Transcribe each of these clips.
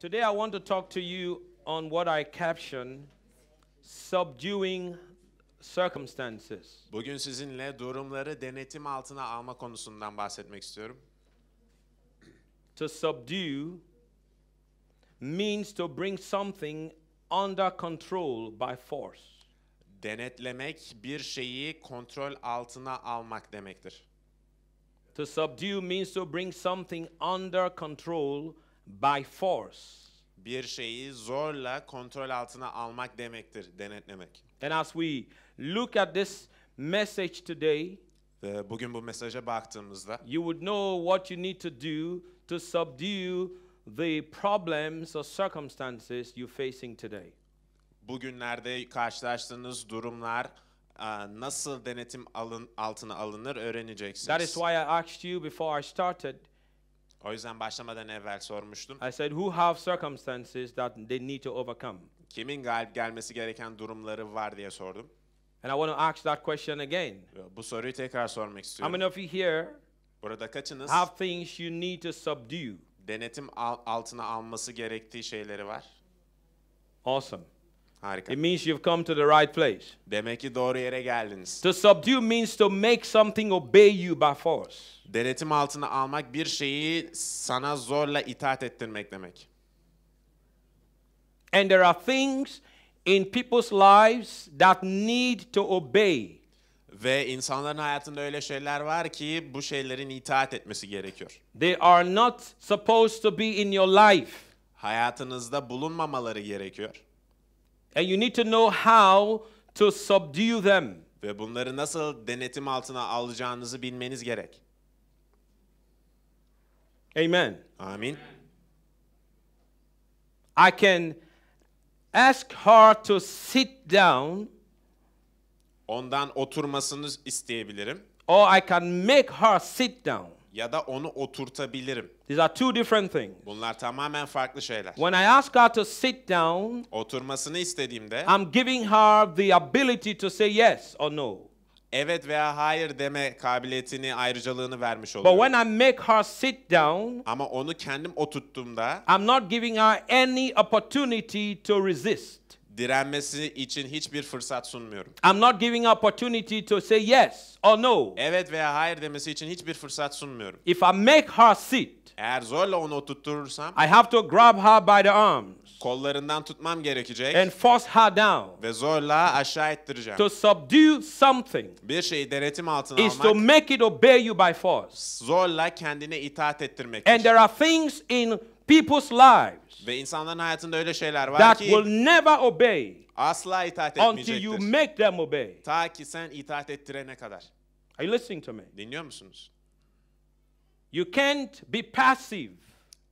Today I want to talk to you on what I caption subduing circumstances. Bugün sizinle durumları denetim altına alma konusundan bahsetmek istiyorum. To subdue means to bring something under control by force. Denetlemek bir şeyi kontrol altına almak demektir. To subdue means to bring something under control by by force. Bir şeyi zorla kontrol altına almak demektir, denetlemek. And as we look at this message today, ve bugün bu mesaja baktığımızda, you would know what you need to do to subdue the problems or circumstances you're facing today. Bugünlerde karşılaştığınız durumlar, e, nasıl denetim alın, altına alınır öğreneceksiniz. That is why I asked you before I started o yüzden başlamadan evvel sormuştum. I said who have circumstances that they need to overcome. Kimin galip gelmesi gereken durumları var diye sordum. And I want to ask that question again. Bu soruyu tekrar sormak istiyorum. How many of you here Burada kaçınız? Have things you need to subdue. Denetim altına alması gerektiği şeyleri var. Awesome. Harika. It means you've come to the right place. Demek ki doğru yere geldiniz. To subdue means to make something obey you by force. Denetim altına almak bir şeyi sana zorla itaat ettirmek demek. And there are things in people's lives that need to obey. Ve insanların hayatında öyle şeyler var ki bu şeylerin itaat etmesi gerekiyor. They are not supposed to be in your life. Hayatınızda bulunmamaları gerekiyor. And you need to know how to subdue them. Ve bunları nasıl denetim altına alacağınızı bilmeniz gerek. Amen. Amin. I can ask her to sit down. Ondan oturmasını isteyebilirim. Or I can make her sit down ya da onu oturtabilirim. These are two different things. Bunlar tamamen farklı şeyler. When I ask her to sit down, oturmasını istediğimde I'm giving her the ability to say yes or no. Evet veya hayır deme kabiliyetini, ayrıcalığını vermiş oluyorum. But when I make her sit down, ama onu kendim oturttuğumda I'm not giving her any opportunity to resist direnmesi için hiçbir fırsat sunmuyorum. I'm not giving opportunity to say yes or no. Evet veya hayır demesi için hiçbir fırsat sunmuyorum. If I make her sit, eğer zorla onu oturtursam, I have to grab her by the arms. Kollarından tutmam gerekecek. And force her down. Ve zorla aşağı ettireceğim. To subdue something. Bir şeyi denetim altına almak. Is to make it obey you by force. Zorla kendine itaat ettirmek. And there are things in people's lives. Ve insanların hayatında öyle şeyler var that ki will never obey asla itaat etmeyecektir. Until you make them obey. Ta ki sen itaat ettirene kadar. Are you listening to me? Dinliyor musunuz? You can't be passive.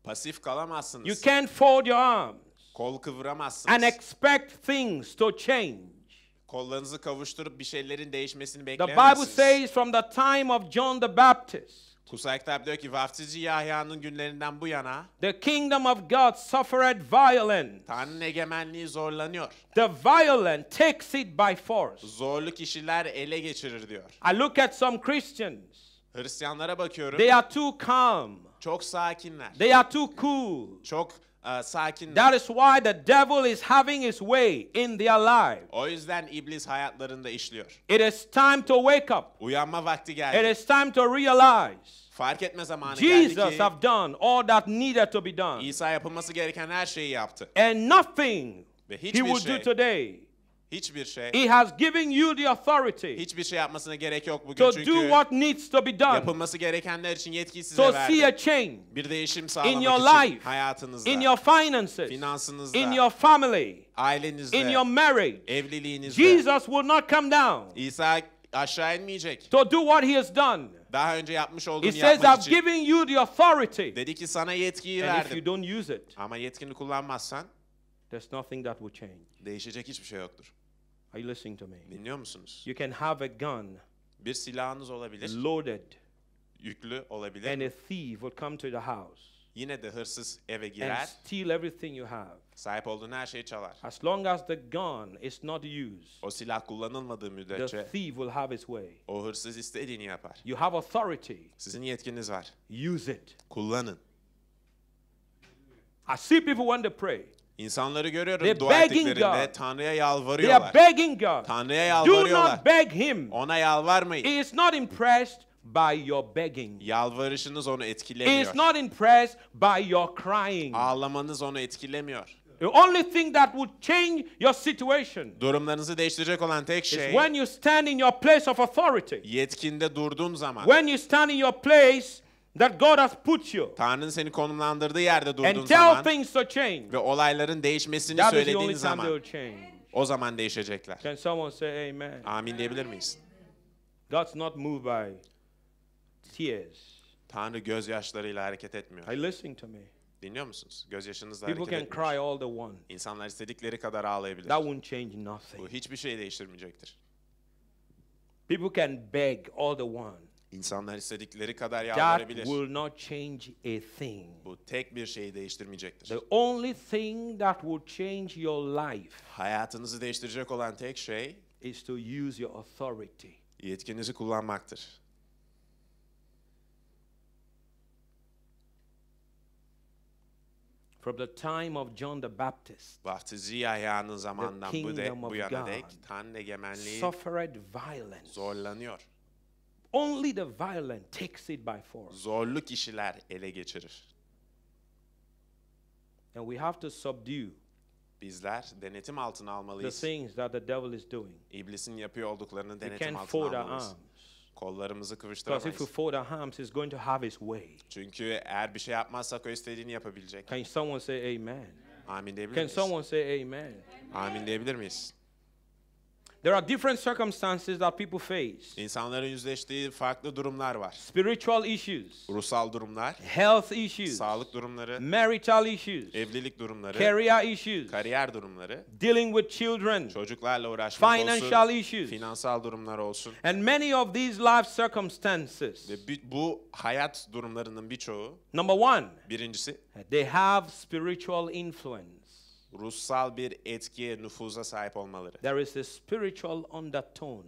Pasif kalamazsınız. You can't fold your arms. Kol kıvıramazsınız. And expect things to change. Kollarınızı kavuşturup bir şeylerin değişmesini beklemezsiniz. The Bible says from the time of John the Baptist Kutsal Kitap diyor ki vaftizci Yahya'nın günlerinden bu yana The kingdom of God suffered violence. Tanrı'nın egemenliği zorlanıyor. The violent takes it by force. Zorlu kişiler ele geçirir diyor. I look at some Christians. Hristiyanlara bakıyorum. They are too calm. Çok sakinler. They are too cool. Çok e, That is why the devil is having his way in their life. O yüzden iblis hayatlarında işliyor. It is time to wake up. Uyanma vakti geldi. It is time to realize. Fark etme zamanı Jesus geldi ki Jesus have done all that needed to be done. İsa yapılması gereken her şeyi yaptı. And nothing he will şey, do today Hiçbir şey. He has given you the authority. Hiçbir şey yapmasına gerek yok bugün to çünkü. do what needs to be done. Yapılması gerekenler için yetki size to verdi. see a change. Bir değişim sağlamak in your için life, hayatınızda. In your finances. Finansınızda. In your family. Ailenizde. In your marriage. Evliliğinizde. Jesus will not come down. İsa aşağı inmeyecek. To do what he has done. Daha önce yapmış olduğunu It yapmak says, I've given you the authority. Dedi ki sana yetkiyi And verdim. If you don't use it, Ama yetkini kullanmazsan there's nothing that will change. değişecek hiçbir şey yoktur. Are you listening to me? Dinliyor musunuz? You can have a gun Bir silahınız olabilir, loaded yüklü olabilir. and a thief will come to the house Yine de hırsız eve and steal everything you have. sahip olduğun her şeyi çalar. As long as the gun is not used, O silah kullanılmadığı the thief will have his way. o oh, hırsız istediğini yapar. You have authority, Sizin yetkiniz var. use it. Kullanın. I see people when they pray. İnsanları görüyorum They're dua ettiklerinde God. Tanrı'ya yalvarıyorlar. begging God. Tanrı'ya Do yalvarıyorlar. not beg Him. Ona yalvarmayın. He is not impressed by your begging. Yalvarışınız onu He etkilemiyor. is not impressed by your crying. Ağlamanız onu etkilemiyor. The only thing that would change your situation Durumlarınızı değiştirecek olan tek is şey when you stand in your place of authority. yetkinde durduğun zaman. When you stand in your place that God has put you. Tanrı'nın seni konumlandırdığı yerde durduğun and zaman things to change. ve olayların değişmesini that söylediğin zaman o zaman değişecekler. Can someone say amen? Amin diyebilir miyiz? God's not moved by tears. Tanrı gözyaşlarıyla hareket etmiyor. I listening to me? Dinliyor musunuz? Gözyaşınızla People hareket can cry all they want. İnsanlar istedikleri kadar ağlayabilir. That won't change nothing. Bu hiçbir şey değiştirmeyecektir. People can beg all they want. İnsanlar istedikleri kadar That will not change a thing. Bu tek bir şeyi değiştirmeyecektir. The only thing that will change your life Hayatınızı değiştirecek olan tek şey is to use your authority. yetkinizi kullanmaktır. From the time of John the Baptist, Vaftizi Yahya'nın zamandan bu, de, bu yana dek Tanrı egemenliği suffered violence. zorlanıyor. Only the violent takes it by force. Zorlu kişiler ele geçirir. And we have to subdue Bizler denetim altına almalıyız. the things that the devil is doing. İblisin yapıyor olduklarını We denetim can't fold altına our almalıyız. arms. Kollarımızı Because if we fold our arms, he's going to have his way. Çünkü eğer bir şey yapmazsak o istediğini yapabilecek. Can someone say amen? Amin diyebilir miyiz? Can someone say amen? Amin diyebilir miyiz? There are different circumstances that people face. İnsanların yüzleştiği farklı durumlar var. Spiritual issues. Ruhsal durumlar. Health issues. Sağlık durumları. Marital issues. Evlilik durumları. Career issues. Kariyer durumları. Dealing with children. Çocuklarla uğraşmak Financial olsun. issues. Finansal durumlar olsun. And many of these life circumstances. Ve bu hayat durumlarının birçoğu. Number one. Birincisi. They have spiritual influence ruhsal bir etkiye, nüfuza sahip olmaları. There is a spiritual undertone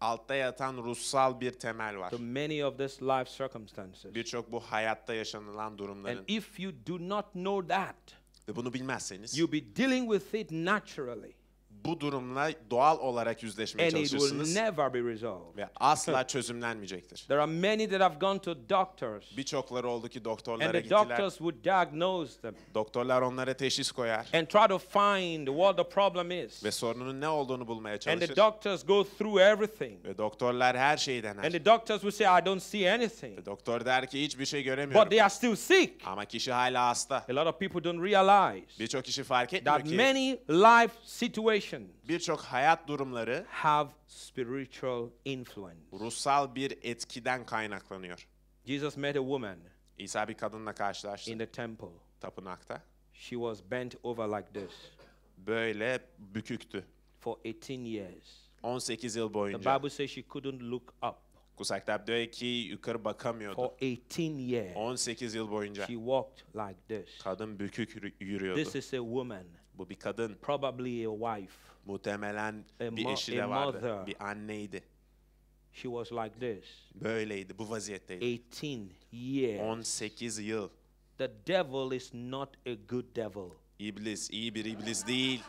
altta yatan ruhsal bir temel var. To many of this life circumstances. Birçok bu hayatta yaşanılan durumların. And if you do not know that, ve bunu bilmezseniz, you'll be dealing with it naturally bu durumla doğal olarak yüzleşmeye and it will never be resolved. ve asla çözümlenmeyecektir. There are many that have gone to doctors, Birçokları oldu ki and doktorlara the gittiler. doctors would diagnose them Doktorlar onlara teşhis koyar and try to find what the problem is. ve sorunun ne olduğunu bulmaya And the çalışır. doctors go through everything. Ve doktorlar her şeyi dener. And the doctors will say, I don't see anything. Ve doktor der ki hiçbir şey But they are still sick. Ama kişi hala hasta. A lot of people don't realize Birçok kişi fark etmiyor that ki many life situations birçok hayat durumları have spiritual influence. ruhsal bir etkiden kaynaklanıyor. Jesus met a woman İsa bir kadınla karşılaştı. in the temple. Tapınakta. She was bent over like this böyle büküktü. for 18 years. 18 yıl The boyunca. Bible says she couldn't look up. Kutsal kitap diyor ki yukarı For bakamıyordu. 18 years 18 yıl boyunca she walked like this. kadın bükük yürüyordu. This is a woman bu bir kadın. Probably a wife. Muhtemelen a bir eşi de vardı. Mother. Bir anneydi. She was like this. Böyleydi, bu vaziyetteydi. 18 years. 18 yıl. The devil is not a good devil. İblis iyi bir iblis değil.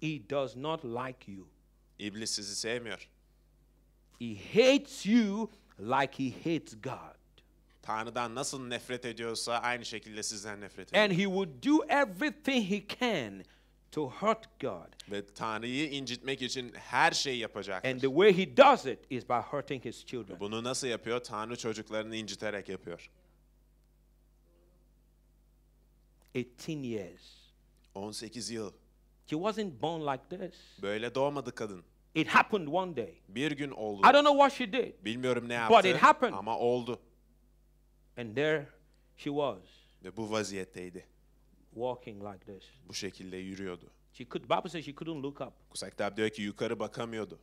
He does not like you. İblis sizi sevmiyor. He hates you like he hates God. Tanrı'dan nasıl nefret ediyorsa aynı şekilde sizden nefret ediyor. And he would do everything he can to hurt God. Ve Tanrı'yı incitmek için her şeyi yapacak. And the way he does it is by hurting his children. Bunu nasıl yapıyor? Tanrı çocuklarını inciterek yapıyor. 18 years. 18 yıl. She wasn't born like this. Böyle doğmadı kadın. It happened one day. Bir gün oldu. I don't know what she did. Bilmiyorum ne yaptı. But it happened. Ama oldu. And there she was. Ve bu vaziyetteydi. Walking like this. Bu şekilde yürüyordu. She could, Bible says she couldn't look up. Kutsal kitap diyor ki yukarı bakamıyordu.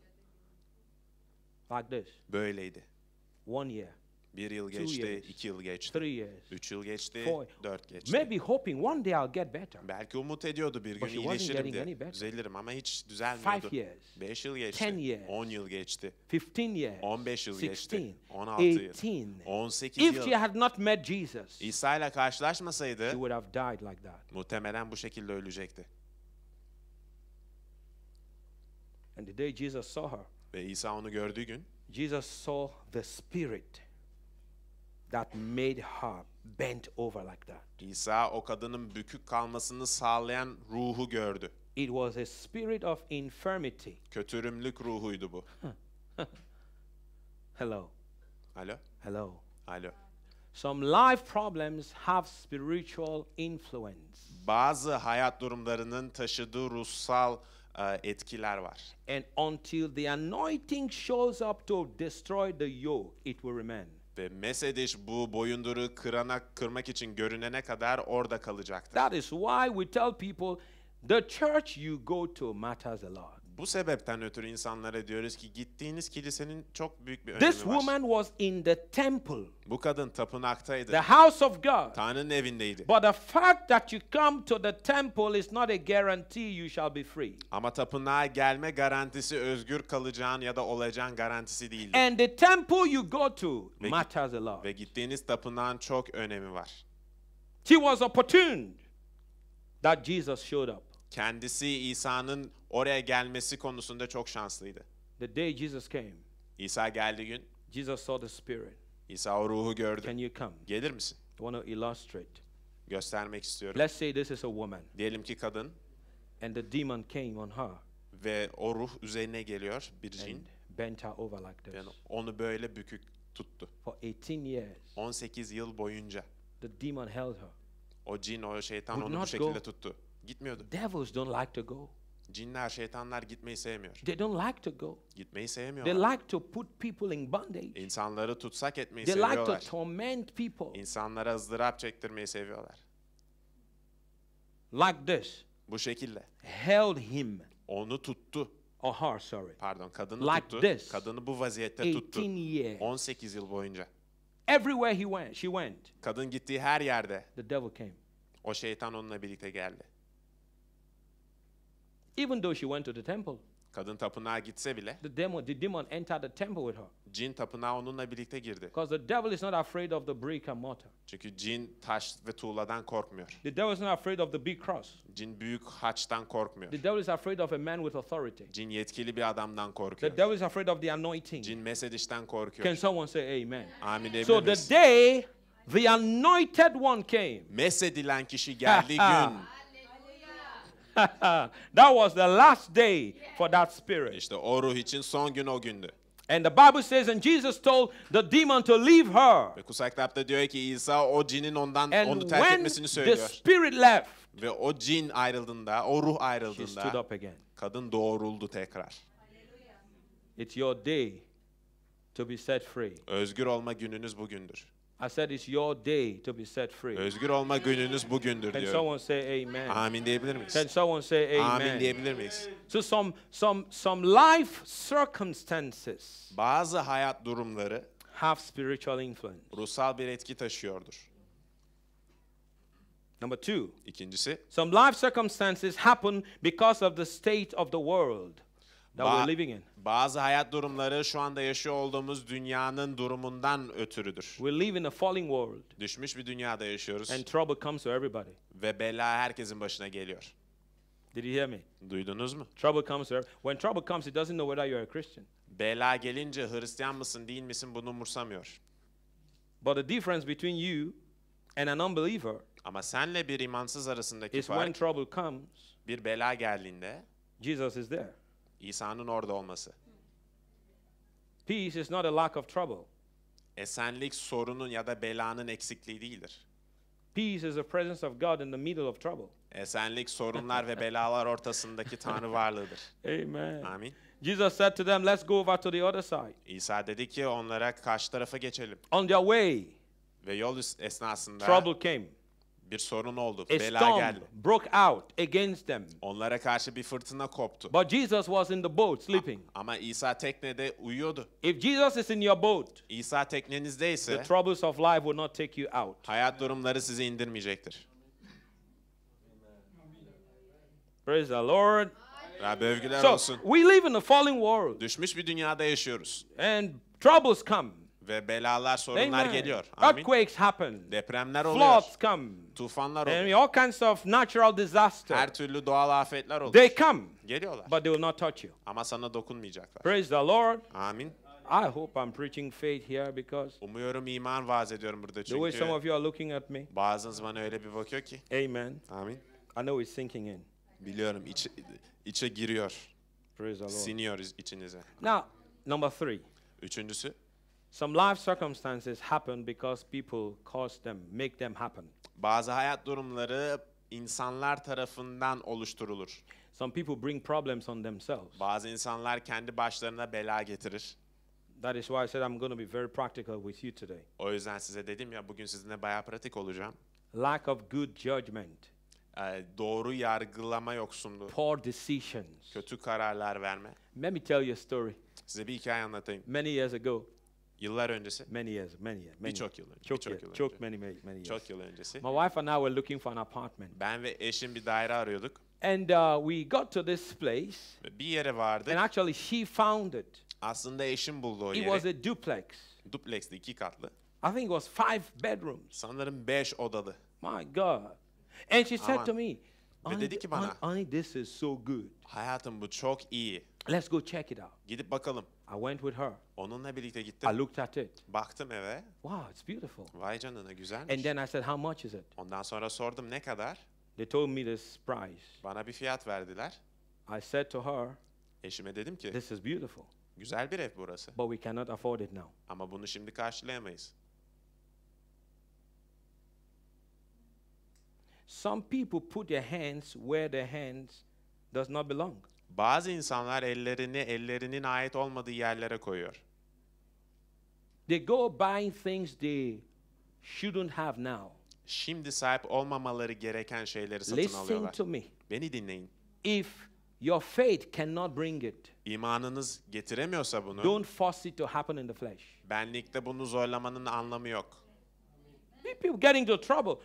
Like this. Böyleydi. One year. Bir yıl geçti, iki yıl geçti, üç yıl geçti, dört geçti. Maybe hoping one day I'll get better. Belki umut ediyordu bir gün iyileşirim diye. Düzelirim ama hiç düzelmiyordu. Five Beş yıl geçti, on yıl geçti, on beş yıl geçti, on altı yıl, on sekiz yıl. If she had not met Jesus, İsa ile karşılaşmasaydı, she would have died like that. muhtemelen bu şekilde ölecekti. And the day Jesus saw her, ve İsa onu gördüğü gün, Jesus saw the Spirit that made her bent over like that. İsa o kadının bükük kalmasını sağlayan ruhu gördü. It was a spirit of infirmity. Kötürümlük ruhuydu bu. Hello. Alo. Hello. Alo. Some life problems have spiritual influence. Bazı hayat durumlarının taşıdığı ruhsal uh, etkiler var. And until the anointing shows up to destroy the yoke, it will remain. Ve Mesediş bu boyunduru kırana, kırmak için görünene kadar orada kalacaktır. That is why we tell people the church you go to matters a lot. Bu sebepten ötürü insanlara diyoruz ki gittiğiniz kilisenin çok büyük bir önemi This var. woman was in the temple. Bu kadın tapınaktaydı. The house of God. Tanrı'nın evindeydi. But the fact that you come to the temple is not a guarantee you shall be free. Ama tapınağa gelme garantisi özgür kalacağın ya da olacağın garantisi değildir. And the temple you go to ve, matters a lot. Ve gittiğiniz tapınağın çok önemi var. She was opportune that Jesus showed up kendisi İsa'nın oraya gelmesi konusunda çok şanslıydı. The day Jesus came, İsa geldi gün Jesus saw the spirit. İsa o ruhu gördü. Can you come? Gelir misin? I want to illustrate. Göstermek istiyorum. Let's say this is a woman. Diyelim ki kadın. And the demon came on her. Ve o ruh üzerine geliyor bir cin. And bent her over like this. Yani onu böyle bükük tuttu. For 18 years. 18 yıl boyunca. The demon held her. O cin o şeytan onu bu şekilde go. tuttu. Gitmiyordu. Devils don't like to go. Cinler, şeytanlar gitmeyi sevmiyor. They don't like to go. Gitmeyi sevmiyorlar. They like to put people in bondage. İnsanları tutsak etmeyi They seviyorlar. They like to torment people. İnsanlara ızdırap çektirmeyi seviyorlar. Like this. Bu şekilde. Held him. Onu tuttu. Oh, her, sorry. Pardon, kadını like tuttu. This. Kadını bu vaziyette tuttu. Years. 18 yıl boyunca. Everywhere he went, she went. Kadın gittiği her yerde. The devil came. O şeytan onunla birlikte geldi. Even though she went to the temple. Kadın tapınağa gitse bile the demon, the demon entered the temple with her. cin tapınağa onunla birlikte girdi. Because the devil is not afraid of the brick and mortar. Çünkü cin taş ve tuğladan korkmuyor. The devil is not afraid of the big cross. Cin büyük haçtan korkmuyor. The devil is afraid of a man with authority. Cin yetkili bir adamdan korkuyor. The devil is afraid of the anointing. Cin mesedişten korkuyor. Can someone say amen? Amin So the day the anointed one came. Mesedilen kişi geldi gün that was the last day for that spirit. İşte o ruh için son gün o gündü. And the Bible says, and Jesus told the demon to leave her. Ve kutsal kitapta diyor ki İsa o cinin ondan and onu terk etmesini söylüyor. the spirit left, ve o cin ayrıldığında, o ruh ayrıldığında she stood up again. kadın doğruldu tekrar. It's your day to be set free. Özgür olma gününüz bugündür. I said it's your day to be set free. Özgür olma gününüz bugündür diyor. Can someone say amen? Amin diyebilir miyiz? Can someone say amen? Amin diyebilir miyiz? So some some some life circumstances Bazı hayat durumları have spiritual influence. ruhsal bir etki taşıyordur. Number two, İkincisi, some life circumstances happen because of the state of the world that we're living in. Bazı hayat durumları şu anda yaşıyor olduğumuz dünyanın durumundan ötürüdür. We live in a falling world. Düşmüş bir dünyada yaşıyoruz. And trouble comes to everybody. Ve bela herkesin başına geliyor. Did you hear me? Duydunuz mu? Trouble comes to everybody. When trouble comes, it doesn't know whether you're a Christian. Bela gelince Hristiyan mısın, değil misin bunu umursamıyor. But the difference between you and an unbeliever ama senle bir imansız arasındaki fark, is when trouble comes, bir bela geldiğinde Jesus is there. İsa'nın orada olması. Peace is not a lack of trouble. Esenlik sorunun ya da belanın eksikliği değildir. Peace is the presence of God in the middle of trouble. Esenlik sorunlar ve belalar ortasındaki Tanrı varlığıdır. Amen. Amin. Jesus said to them, "Let's go over to the other side." İsa dedi ki onlara karşı tarafa geçelim. On their way. Ve yol esnasında trouble came bir sorun oldu. A Bela storm geldi. broke out against them. Onlara karşı bir fırtına koptu. But Jesus was in the boat sleeping. Ama İsa teknede uyuyordu. If Jesus is in your boat, İsa teknenizdeyse the troubles of life will not take you out. Hayat durumları sizi indirmeyecektir. Praise the Lord. Rabbe övgüler so, olsun. We live in a fallen world. Düşmüş bir dünyada yaşıyoruz. And troubles come. Ve belalar, sorunlar Amen. geliyor. Amin. Earthquakes happen. Depremler oluyor. Floods come. Tufanlar oluyor. And all kinds of natural disaster. Her türlü doğal afetler oluyor. They come. Geliyorlar. But they will not touch you. Ama sana dokunmayacaklar. Praise the Lord. Amin. I hope I'm preaching faith here because Umuyorum iman vaaz ediyorum burada çünkü. The way some of you are looking at me. Bazınız bana öyle bir bakıyor ki. Amen. Amin. I know it's sinking in. Biliyorum içe, içe giriyor. Praise the Lord. Siniyor içinize. Now number three. Üçüncüsü. Some life circumstances happen because people cause them, make them happen. Bazı hayat durumları insanlar tarafından oluşturulur. Some people bring problems on themselves. Bazı insanlar kendi başlarına bela getirir. That is why I said I'm going to be very practical with you today. O yüzden size dedim ya bugün sizinle bayağı pratik olacağım. Lack of good judgment. E, doğru yargılama yoksunluğu. Poor decisions. Kötü kararlar verme. Let me tell you a story. Size bir hikaye anlatayım. Many years ago. Yıllar öncesi. Many years, many years. Birçok yıl önce. Çok, birçok Çok many, many, many years. Çok yıl öncesi. My wife and I were looking for an apartment. Ben ve eşim bir daire arıyorduk. And uh, we got to this place. Bir yere vardık. And actually she found it. Aslında eşim buldu o yeri. It was a duplex. Duplexti, iki katlı. I think it was five bedrooms. Sanırım beş odalı. My God. And she said to me, ve dedi ki bana, Annie, this is so good. Hayatım bu çok iyi. Let's go check it out. Gidip bakalım. I went with her. Onunla birlikte gittim. I looked at it. Baktım eve. Wow, it's beautiful. Vay canına güzelmiş. And then I said, how much is it? Ondan sonra sordum ne kadar? They told me this price. Bana bir fiyat verdiler. I said to her, eşime dedim ki, this is beautiful. Güzel bir ev burası. But we cannot afford it now. Ama bunu şimdi karşılayamayız. Some people put their hands where their hands does not belong. Bazı insanlar ellerini ellerinin ait olmadığı yerlere koyuyor. They go buying things they shouldn't have now. Şimdi sahip olmamaları gereken şeyleri satın Listen alıyorlar. Listen to me. Beni dinleyin. If your faith cannot bring it. İmanınız getiremiyorsa bunu. Don't force it to happen in the flesh. Benlikte bunu zorlamanın anlamı yok. People getting into trouble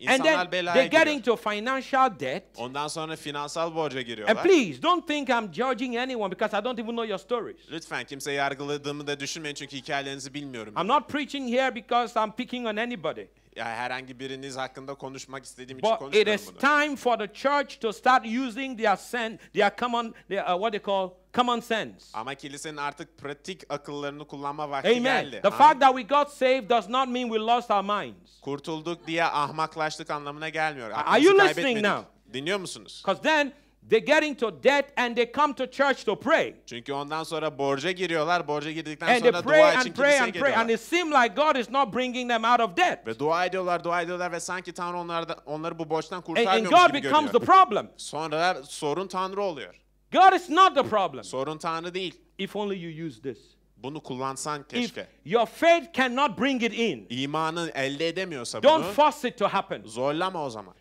and then İnsanlar belaya they financial debt. Ondan sonra finansal borca And please don't think I'm judging anyone because I don't even know your stories. Lütfen kimseyi yargıladığımı da düşünmeyin çünkü hikayelerinizi bilmiyorum. I'm not preaching here because I'm picking on anybody ya herhangi biriniz hakkında konuşmak istediğim için But it is bunu. time for the church to start using their sense, their common, their, uh, what they call common sense. Ama kilisenin artık pratik akıllarını kullanma vakti Amen. geldi. The fact that we got saved does not mean we lost our minds. Kurtulduk diye ahmaklaştık anlamına gelmiyor. Aklımızı you listening now? Dinliyor musunuz? Because then They getting to debt and they come to church to pray. Çünkü ondan sonra borca giriyorlar. Borca girdikten and sonra dua and için pray and pray and it seems like God is not bringing them out of debt. Ve dua ediyorlar, dua ediyorlar ve sanki Tanrı onları onları bu borçtan kurtarmıyormuş gibi and God becomes görüyor. the problem. Sonra sorun Tanrı oluyor. God is not the problem. Sorun Tanrı değil. If only you use this. Bunu kullansan keşke. If your faith cannot bring it in. İmanın elde edemiyorsa bunu. Don't force it to happen. Zorlama o zaman.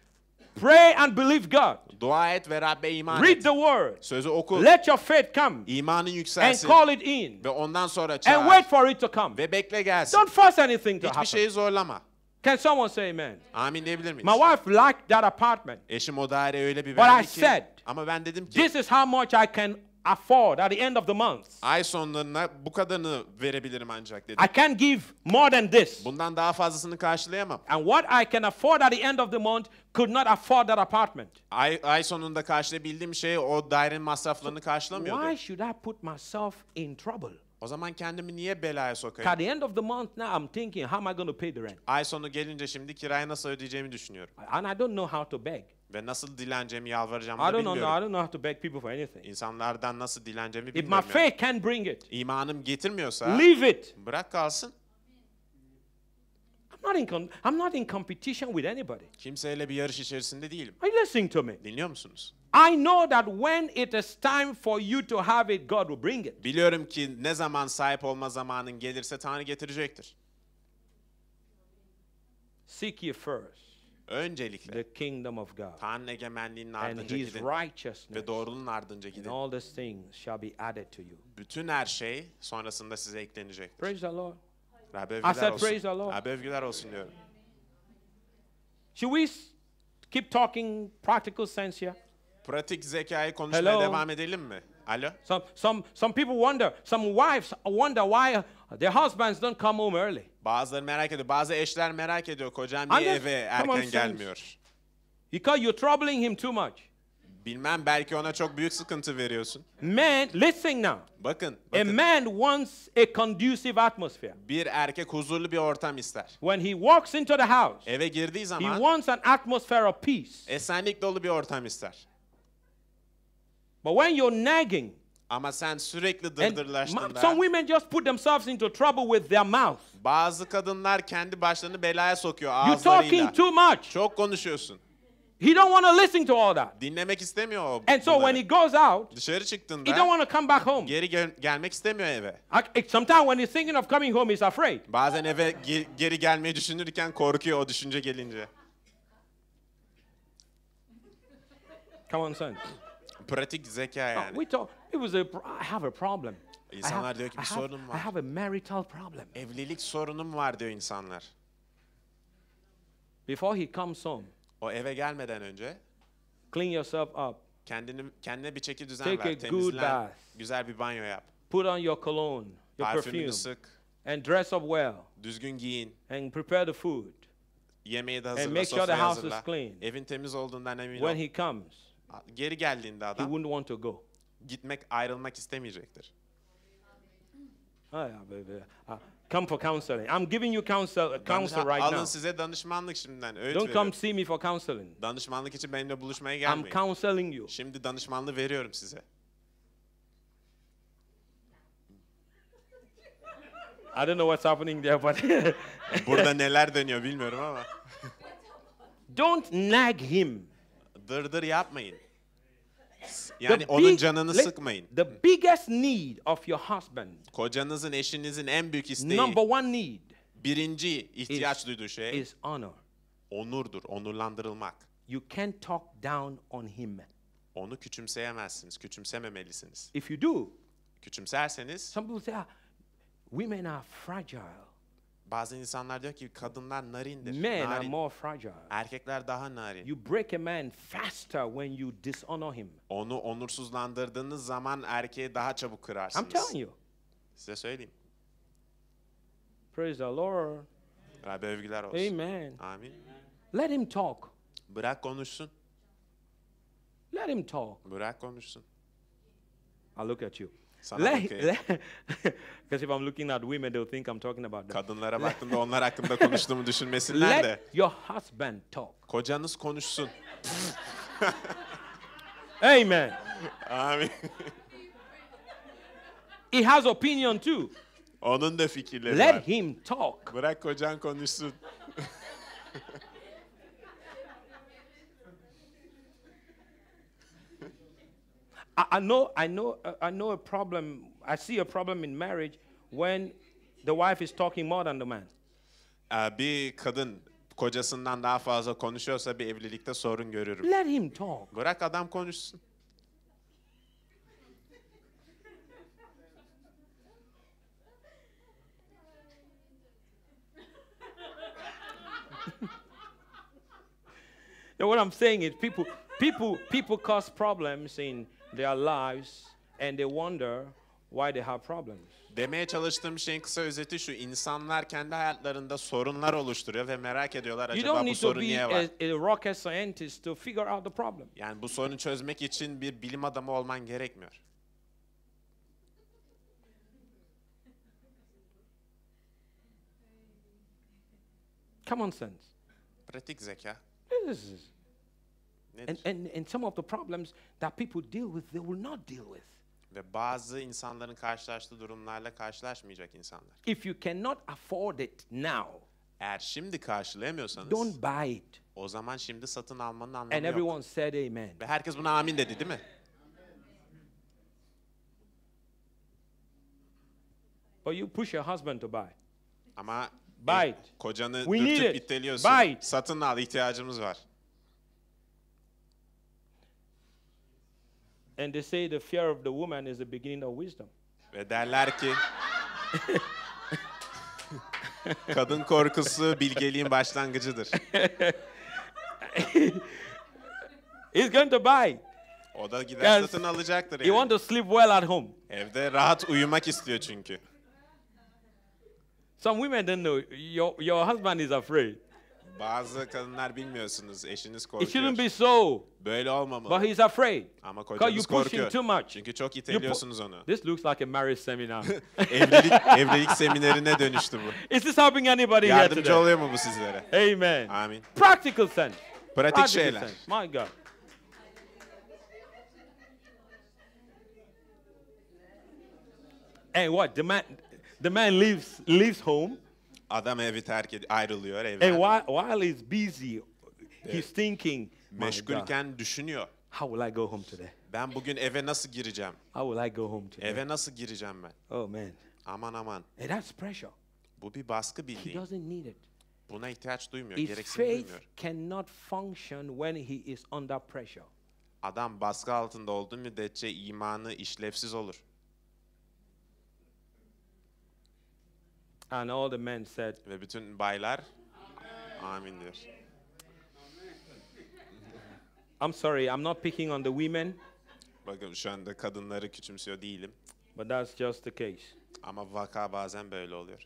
Pray and believe God. Dua et ve Rabbe iman Read et. the word. Sözü oku. Let your faith come. İmanın yükselsin. And call it in. Ve ondan sonra çağır. And wait for it to come. Ve bekle gelsin. Don't force anything to Hiçbir happen. şeyi zorlama. Can someone say amen? Amin diyebilir miyiz? My wife liked that apartment. Eşim o daire öyle bir verdi ki. But I Said, ama ben dedim ki. This is how much I can afford at the end of the month. Ay sonlarına bu kadarını verebilirim ancak dedi. I can't give more than this. Bundan daha fazlasını karşılayamam. And what I can afford at the end of the month could not afford that apartment. Ay, ay sonunda karşılayabildiğim şey o dairenin masraflarını karşılamıyordu. Why should I put myself in trouble? O zaman kendimi niye belaya sokayım? At the end of the month now I'm thinking how am I going to pay the rent? Ay sonu gelince şimdi kirayı nasıl ödeyeceğimi düşünüyorum. And I don't know how to beg. Ve nasıl dileneceğimi, yalvaracağımı I da don't know. bilmiyorum. I don't know how to beg people for anything. İnsanlardan nasıl dileneceğimi If my faith can bring it, İmanım getirmiyorsa leave it. bırak kalsın. I'm not in. I'm not in competition with anybody. Kimseyle bir yarış içerisinde değilim. Are you listening to me? Dinliyor musunuz? I know that when it is time for you to have it, God will bring it. Biliyorum ki ne zaman sahip olma zamanın gelirse Tanrı getirecektir. Seek ye first Öncelikle the kingdom of God. Tanrı egemenliğinin ardınca and gidin ve doğruluğun ardınca gidin. all these things shall be added to you. Bütün her şey sonrasında size eklenecektir. Praise the Lord. Rabbe övgüler I said, olsun. Praise the Lord. Rabbe övgüler olsun diyorum. Should we keep talking practical sense here? Pratik zekayı konuşmaya Hello. devam edelim mi? Alo. Some some some people wonder, some wives wonder why their husbands don't come home early. Bazıları merak ediyor. Bazı eşler merak ediyor. Kocam niye Anne, eve erken gelmiyor? Because you're troubling him too much. Bilmem belki ona çok büyük sıkıntı veriyorsun. Man, listen now. Bakın, bakın. A man wants a conducive atmosphere. Bir erkek huzurlu bir ortam ister. When he walks into the house. Eve girdiği zaman. He wants an atmosphere of peace. Esenlik dolu bir ortam ister. But when you're nagging. Ama sen sürekli dırdırlaştın. And some women just put themselves into trouble with their mouth. Bazı kadınlar kendi başlarını belaya sokuyor ağızlarıyla. You talking too much. Çok konuşuyorsun. He don't want to listen to all that. Dinlemek istemiyor o. And so when he goes out, dışarı çıktığında, he don't want to come back home. Geri gel gelmek istemiyor eve. Sometimes when he's thinking of coming home, he's afraid. Bazen eve geri gelmeyi düşünürken korkuyor o düşünce gelince. Come on, son pratik zeka oh, yani. We talk, it was a, I have a problem. İnsanlar diyor ki bir sorunum var. I have a marital problem. Evlilik sorunum var diyor insanlar. Before he comes home. O eve gelmeden önce. Clean yourself up. Kendini kendine bir çeki düzen Take ver. A temizlen. Good bath. Güzel bir banyo yap. Put on your cologne, your Parfümünü perfume. sık. And dress up well. Düzgün giyin. And prepare the food. Yemeği de hazırla, and make sure the house hazırla. is clean. Evin temiz olduğundan emin When ol. When he comes. Geri geldiğinde he wouldn't want to go. gitmek, ayrılmak istemeyecektir. Ha ya Come for counseling. I'm giving you counsel, counsel right Alın now. size danışmanlık şimdiden. Öğüt Don't come see me for counseling. Danışmanlık için benimle buluşmaya I'm counseling you. Şimdi danışmanlığı veriyorum size. I don't know what's happening there, but Burada neler dönüyor bilmiyorum ama. don't nag him. Dırdır yapmayın. Yani the onun big, canını let, sıkmayın. The biggest need of your husband. Kocanızın, eşinizin en büyük isteği. Number one need. Birinci ihtiyaç is, duyduğu şey is honor. Onurdur, onurlandırılmak. You can't talk down on him. Onu küçümseyemezsiniz, küçümsememelisiniz. If you do, küçümserseniz Some people say, ah, women are fragile. Bazen insanlar diyor ki kadınlar narindir. Men are more fragile. Erkekler daha narin. You break a man faster when you dishonor him. Onu onursuzlandırdığınız zaman erkeği daha çabuk kırarsınız. I'm telling you. Size söyleyeyim. Praise the Lord. Rabbe övgüler olsun. Amen. Amin. Let him talk. Bırak konuşsun. Let him talk. Bırak konuşsun. I look at you. Sana Le- bakayım. if I'm looking at women, they'll think I'm talking about them. Kadınlara baktığımda onlar hakkında konuştuğumu düşünmesinler de. Let your husband talk. Kocanız konuşsun. Amen. Amin. He has opinion too. Onun da fikirleri var. Let him talk. Bırak kocan konuşsun. I, I know, I know, uh, I know a problem. I see a problem in marriage when the wife is talking more than the man. Ee, bir kadın kocasından daha fazla konuşuyorsa bir evlilikte sorun görürüm. Let him talk. Bırak adam konuşsun. Now what I'm saying is people, people, people cause problems in their lives and they wonder why they have problems. Demeye çalıştığım şeyin kısa özeti şu. İnsanlar kendi hayatlarında sorunlar oluşturuyor ve merak ediyorlar acaba don't bu need to sorun be niye var? a, a rocket scientist to figure out the problem. Yani bu sorunu çözmek için bir bilim adamı olman gerekmiyor. Common sense. Pratik zeka. This is Nedir? And, and, and some of the problems that people deal with, they will not deal with. Ve bazı insanların karşılaştığı durumlarla karşılaşmayacak insanlar. If you cannot afford it now, eğer şimdi karşılayamıyorsanız, don't buy it. O zaman şimdi satın almanın anlamı And yok. everyone said amen. Ve herkes buna amin dedi, değil mi? But you push your husband to buy. Ama Buy e, it. kocanı dürtüp it. iteliyorsun. Buy it. Satın al, ihtiyacımız var. And they say the fear of the woman is the beginning of wisdom. Ve derler ki kadın korkusu bilgeliğin başlangıcıdır. He's going to buy. O da gider Because satın alacaktır yani. He want to sleep well at home. Evde rahat uyumak istiyor çünkü. Some women don't know. Your, your husband is afraid. Bazı kadınlar bilmiyorsunuz eşiniz It shouldn't be so, Böyle olmamalı. but he's afraid. Ama Because you kocanız push korkuyor. too much. Çünkü çok iteliyorsunuz onu. This looks like a marriage seminar. Evlilik evlilik seminerine dönüştü bu. Is this helping anybody here Yardımcı oluyor mu bu sizlere? Amen. Amin. Practical sense. Pratik Practical şeyler. sense. My God. And what? The man, the man leaves leaves home. Adam evi terk ediyor, ayrılıyor evden. And while, while he's busy, he's thinking, "My God, Meşgulken düşünüyor. how will I go home today? Ben bugün eve nasıl gireceğim? How will I go home today? Eve nasıl gireceğim ben? Oh man, Aman aman. and that's pressure. Bu bir baskı He doesn't need it. Buna ihtiyaç duymuyor, His gereksinim faith duymuyor. cannot function when he is under pressure. Adam baskı altında olduğu müddetçe imanı işlevsiz olur. And all the men said Ve bütün baylar there. I'm sorry, I'm not picking on the women, Bakın şu anda kadınları küçümsüyor değilim. but that's just the case. Ama vaka bazen böyle oluyor.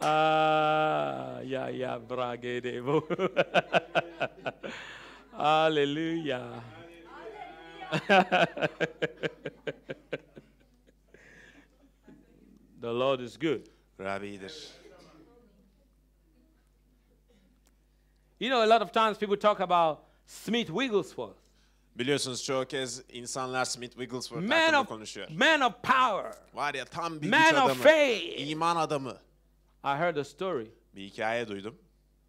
Ah, yeah, yeah, bragedevo. Hallelujah. the Lord is good. Rabbi, You know, a lot of times people talk about Smith Wigglesworth. Biliyorsunuz çoğu kez insanlar Smith Wigglesworth man hakkında of, konuşuyor. Man of power. Var ya tam bir man güç adamı. Faith. İman adamı. I heard a story. bir hikaye duydum.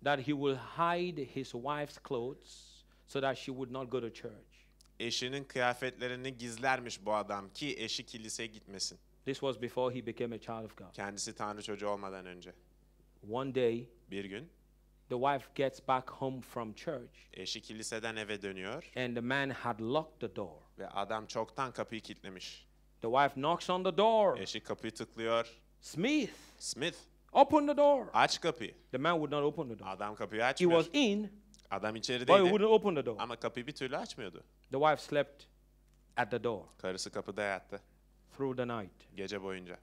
That he will hide his wife's clothes so that she would not go to church. Eşinin kıyafetlerini gizlermiş bu adam ki eşi kiliseye gitmesin. This was before he became a child of God. Kendisi Tanrı çocuğu olmadan önce. One day, bir gün the wife gets back home from church. Eşi kiliseden eve dönüyor. And the man had locked the door. Ve adam çoktan kapıyı kilitlemiş. The wife knocks on the door. Eşi kapıyı tıklıyor. Smith. Smith. Open the door. Aç kapıyı. The man would not open the door. Adam kapıyı He was in, Adam içerideydi. but he wouldn't open the door. ama kapıyı bir türlü açmıyordu. The wife slept at the door Karısı kapıda yattı through the night. gece boyunca.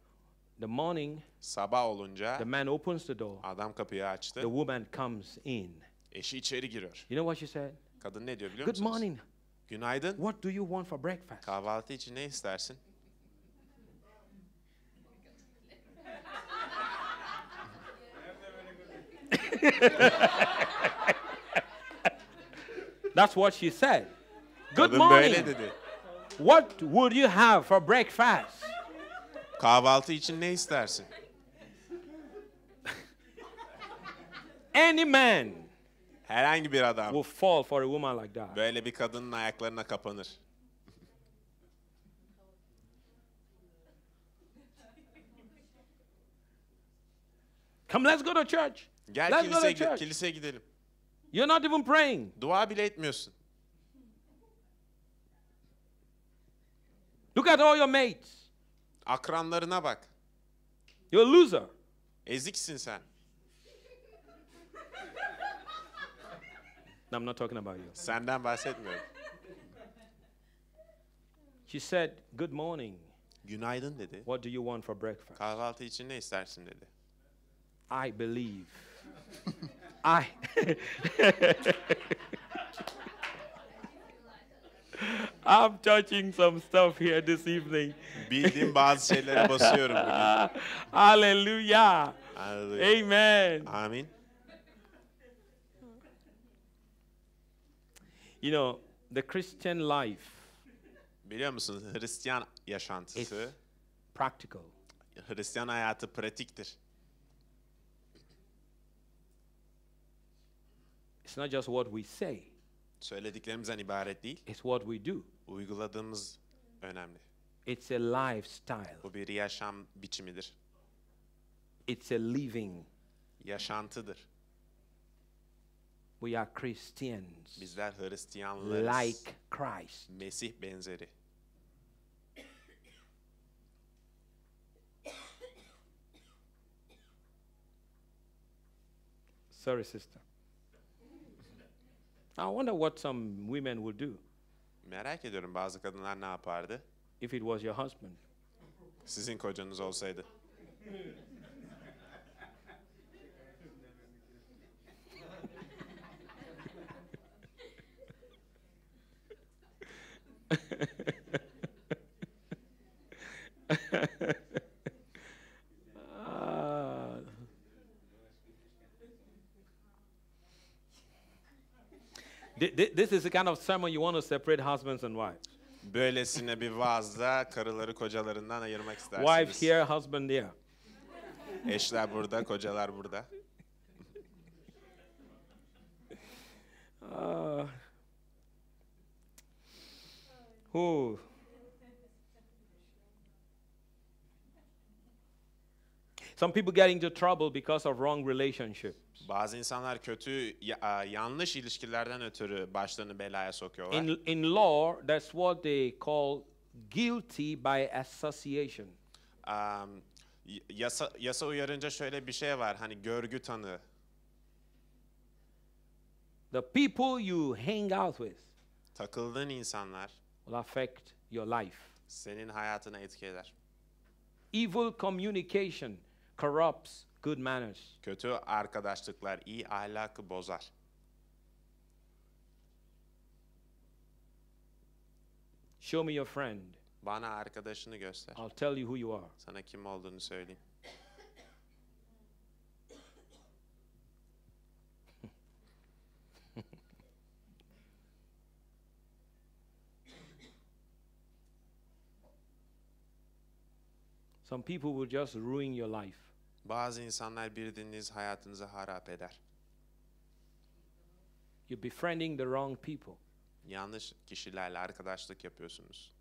The morning, Sabah olunca the man opens the door. adam kapıyı açtı. The woman comes in. Eşi içeri giriyor. You know what she said? Kadın ne diyor biliyor Good morning. Günaydın. What do you want for breakfast? Kahvaltı için ne istersin? That's what she said. Good Kadın morning. böyle dedi. What would you have for breakfast? Kahvaltı için ne istersin? Any man Herhangi bir adam will fall for a woman like that. böyle bir kadının ayaklarına kapanır. Come, let's go to church. Gel Let's kiliseye, go kiliseye gidelim. You're not even praying. Dua bile etmiyorsun. Look at all your mates. Akranlarına bak. You're a loser. Eziksin sen. I'm not talking about you. Senden bahsetmiyorum. She said, Good morning. Günaydın dedi. What do you want for breakfast? Kahvaltı için ne istersin dedi. I believe Ay. I'm touching some stuff here this evening. Bildiğim bazı şeylere basıyorum bugün. Hallelujah. Hallelujah. Amen. Amin. You know, the Christian life. Biliyor musunuz Hristiyan yaşantısı? Practical. Hristiyan hayatı pratiktir. It's not just what we say. Söylediklerimizden hani ibaret değil. It's what we do. Uyguladığımız önemli. It's a lifestyle. Bu bir yaşam biçimidir. It's a living. Yaşantıdır. We are Christians. Bizler Hristiyanlarız. Like Christ. Mesih benzeri. Sorry sister. I wonder what some women would do Merak ediyorum bazı kadınlar ne yapardı? if it was your husband. Sizin kocanız olsaydı. This is the kind of sermon you want to separate husbands and wives. Böylesine bir vaazda karıları kocalarından ayırmak istersiniz. Wife here, husband there. Eşler burada, kocalar burada. Uh, who? Some people get into trouble because of wrong relationship. Bazı insanlar kötü yanlış ilişkilerden ötürü başlarını belaya sokuyorlar. In, in law, that's what they call guilty by association. Um, yasa, yasa uyarınca şöyle bir şey var hani görgü tanığı. The people you hang out with Takıldığın insanlar will affect your life. senin hayatına etki eder. Evil communication corrupts good manners. Kötü arkadaşlıklar iyi ahlakı bozar. Show me your friend. Bana arkadaşını göster. I'll tell you who you are. Sana kim olduğunu söyleyeyim. Some people will just ruin your life. Bazı insanlar bildiğiniz hayatınızı harap eder. You're befriending the wrong people. Yanlış kişilerle arkadaşlık yapıyorsunuz.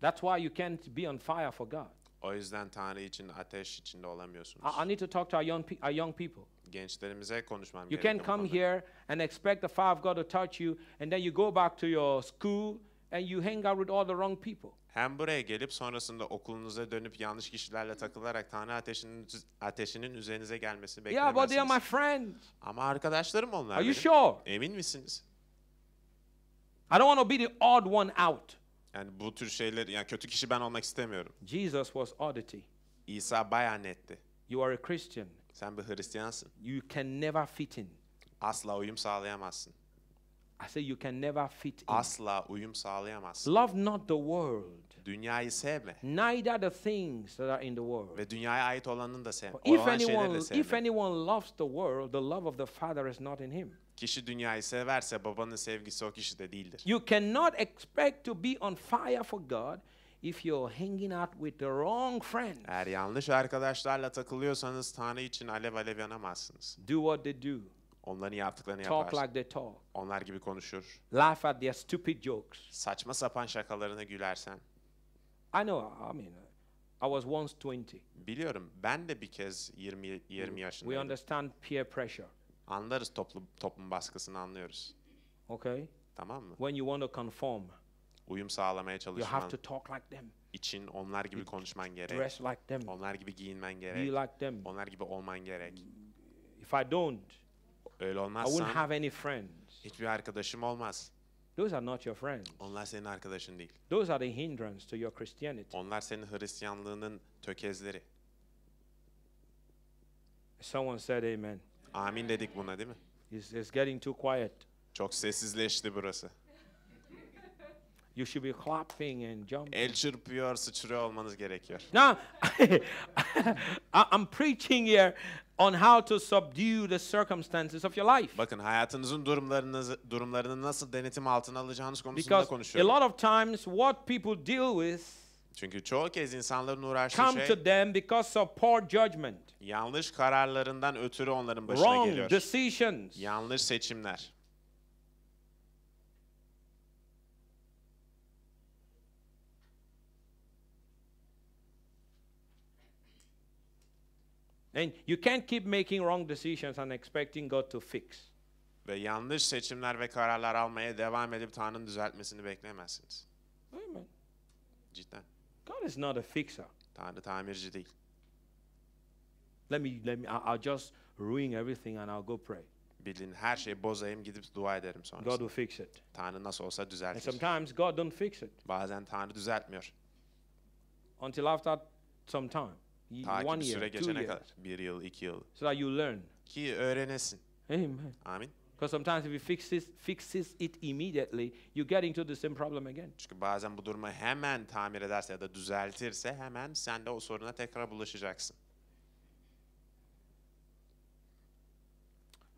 That's why you can't be on fire for God. O yüzden Tanrı için ateş içinde olamıyorsunuz. I, I need to talk to our young, our young people. Gençlerimize konuşmam gerekiyor. You can't come here and expect the fire of God to touch you and then you go back to your school and you hang out with all the wrong people hem buraya gelip sonrasında okulunuza dönüp yanlış kişilerle takılarak Tanrı ateşinin ateşinin üzerinize gelmesini Yeah, beklemezsiniz. they my friend. Ama arkadaşlarım onlar. Are you benim. sure? Emin misiniz? I don't want to be the odd one out. Yani bu tür şeyler, yani kötü kişi ben olmak istemiyorum. Jesus was oddity. İsa bayağı netti. You are a Christian. Sen bir Hristiyansın. You can never fit in. Asla uyum sağlayamazsın. I say you can never fit in. Asla uyum sağlayamazsın. Love not the world. Dünyayı sevme. Neither the things that are in the world. Ve dünyaya ait olanın da sevme. If Olan anyone, if anyone loves the world, the love of the Father is not in him. Kişi dünyayı severse babanın sevgisi o kişide değildir. You cannot expect to be on fire for God if you're hanging out with the wrong friends. Eğer yanlış arkadaşlarla takılıyorsanız Tanrı için alev alev yanamazsınız. Do what they do. Onların yaptıklarını yapar. Talk like they talk. Onlar gibi konuşur. Laugh at their stupid jokes. Saçma sapan şakalarına gülersen. I know, I mean, I was once 20. Biliyorum. Ben de bir kez 20 20 yaşındaydım. We understand peer pressure. Anlarız toplum toplum baskısını anlıyoruz. Okay. Tamam mı? When you want to conform. Uyum sağlamaya çalışman. You have to talk like them. İçin onlar gibi konuşman gerek. Dress like them. Onlar gibi giyinmen gerek. Be like them. Onlar gibi olman gerek. If I don't, Öyle I wouldn't have any friends. hiçbir arkadaşım olmaz. Those are not your friends. Onlar senin arkadaşın değil. Those are the hindrance to your Christianity. Onlar senin Hristiyanlığının tökezleri. Someone said amen. Amin dedik buna değil mi? It's, it's getting too quiet. Çok sessizleşti burası. You should be clapping and jumping. El çırpıyor, sıçrıyor olmanız gerekiyor. Now, I'm preaching here on how to subdue the circumstances of your life. Bakın hayatınızın durumlarınızı durumlarını nasıl denetim altına alacağınız konusunda Because konuşuyorum. a lot of times what people deal with çünkü çoğu kez insanların uğraştığı come şey to them because of poor judgment. Yanlış kararlarından ötürü onların başına Wrong geliyor. Decisions. Yanlış seçimler. And you can't keep making wrong decisions and expecting God to fix. Ve yanlış seçimler ve kararlar almaya devam edip Tanrı'nın düzeltmesini beklemezsiniz. Amen. Cidden. God is not a fixer. Tanrı tamirci değil. Let me, let me, I'll just ruin everything and I'll go pray. Bilin her şeyi bozayım gidip dua ederim sonra. God will fix it. Tanrı nasıl olsa düzeltir. And sometimes God don't fix it. Bazen Tanrı düzeltmiyor. Until after some time. Takip süre geçene kadar. Bir yıl, iki yıl. So that you learn. Ki öğrenesin. Amen. Amin. Because sometimes if you fixes, fixes it immediately, you get into the same problem again. Çünkü bazen bu durumu hemen tamir ederse ya da düzeltirse hemen sen de o soruna tekrar bulaşacaksın.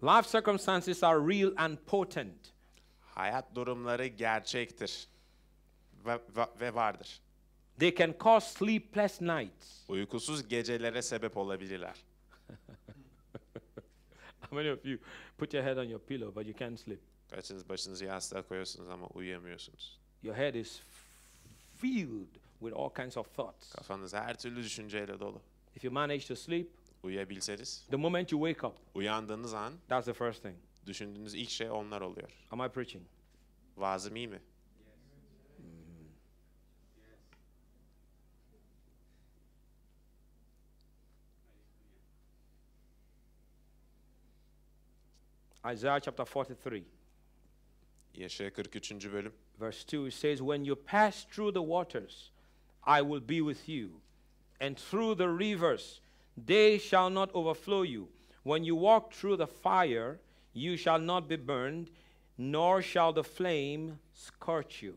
Life circumstances are real and potent. Hayat durumları gerçektir ve, ve, ve vardır. They can cause sleepless nights. Uykusuz gecelere sebep olabilirler. How many of you put your head on your pillow but you can't sleep? Kaçınız başınızı yastığa koyuyorsunuz ama uyuyamıyorsunuz. Your head is filled with all kinds of thoughts. Kafanız her türlü düşünceyle dolu. If you manage to sleep, uyuyabilseniz, the moment you wake up, uyandığınız an, that's the first thing. Düşündüğünüz ilk şey onlar oluyor. Am I preaching? Vaazım iyi mi? Isaiah chapter 43. Yaşaya 43. bölüm. Verse 2 it says when you pass through the waters I will be with you and through the rivers they shall not overflow you. When you walk through the fire you shall not be burned nor shall the flame scorch you.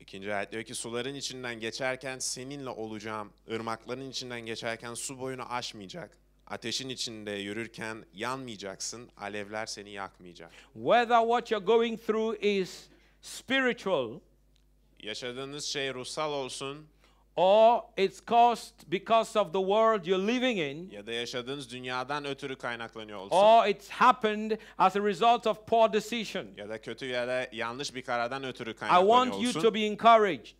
İkinci ayet diyor ki suların içinden geçerken seninle olacağım. Irmakların içinden geçerken su boyunu aşmayacak. Ateşin içinde yürürken yanmayacaksın. Alevler seni yakmayacak. Whether what you're going through is spiritual yaşadığınız şey ruhsal olsun or it's caused because of the world you're living in ya da yaşadığınız dünyadan ötürü kaynaklanıyor olsun or it's happened as a result of poor decision ya da kötü ya da yanlış bir karardan ötürü kaynaklanıyor olsun I want you to be encouraged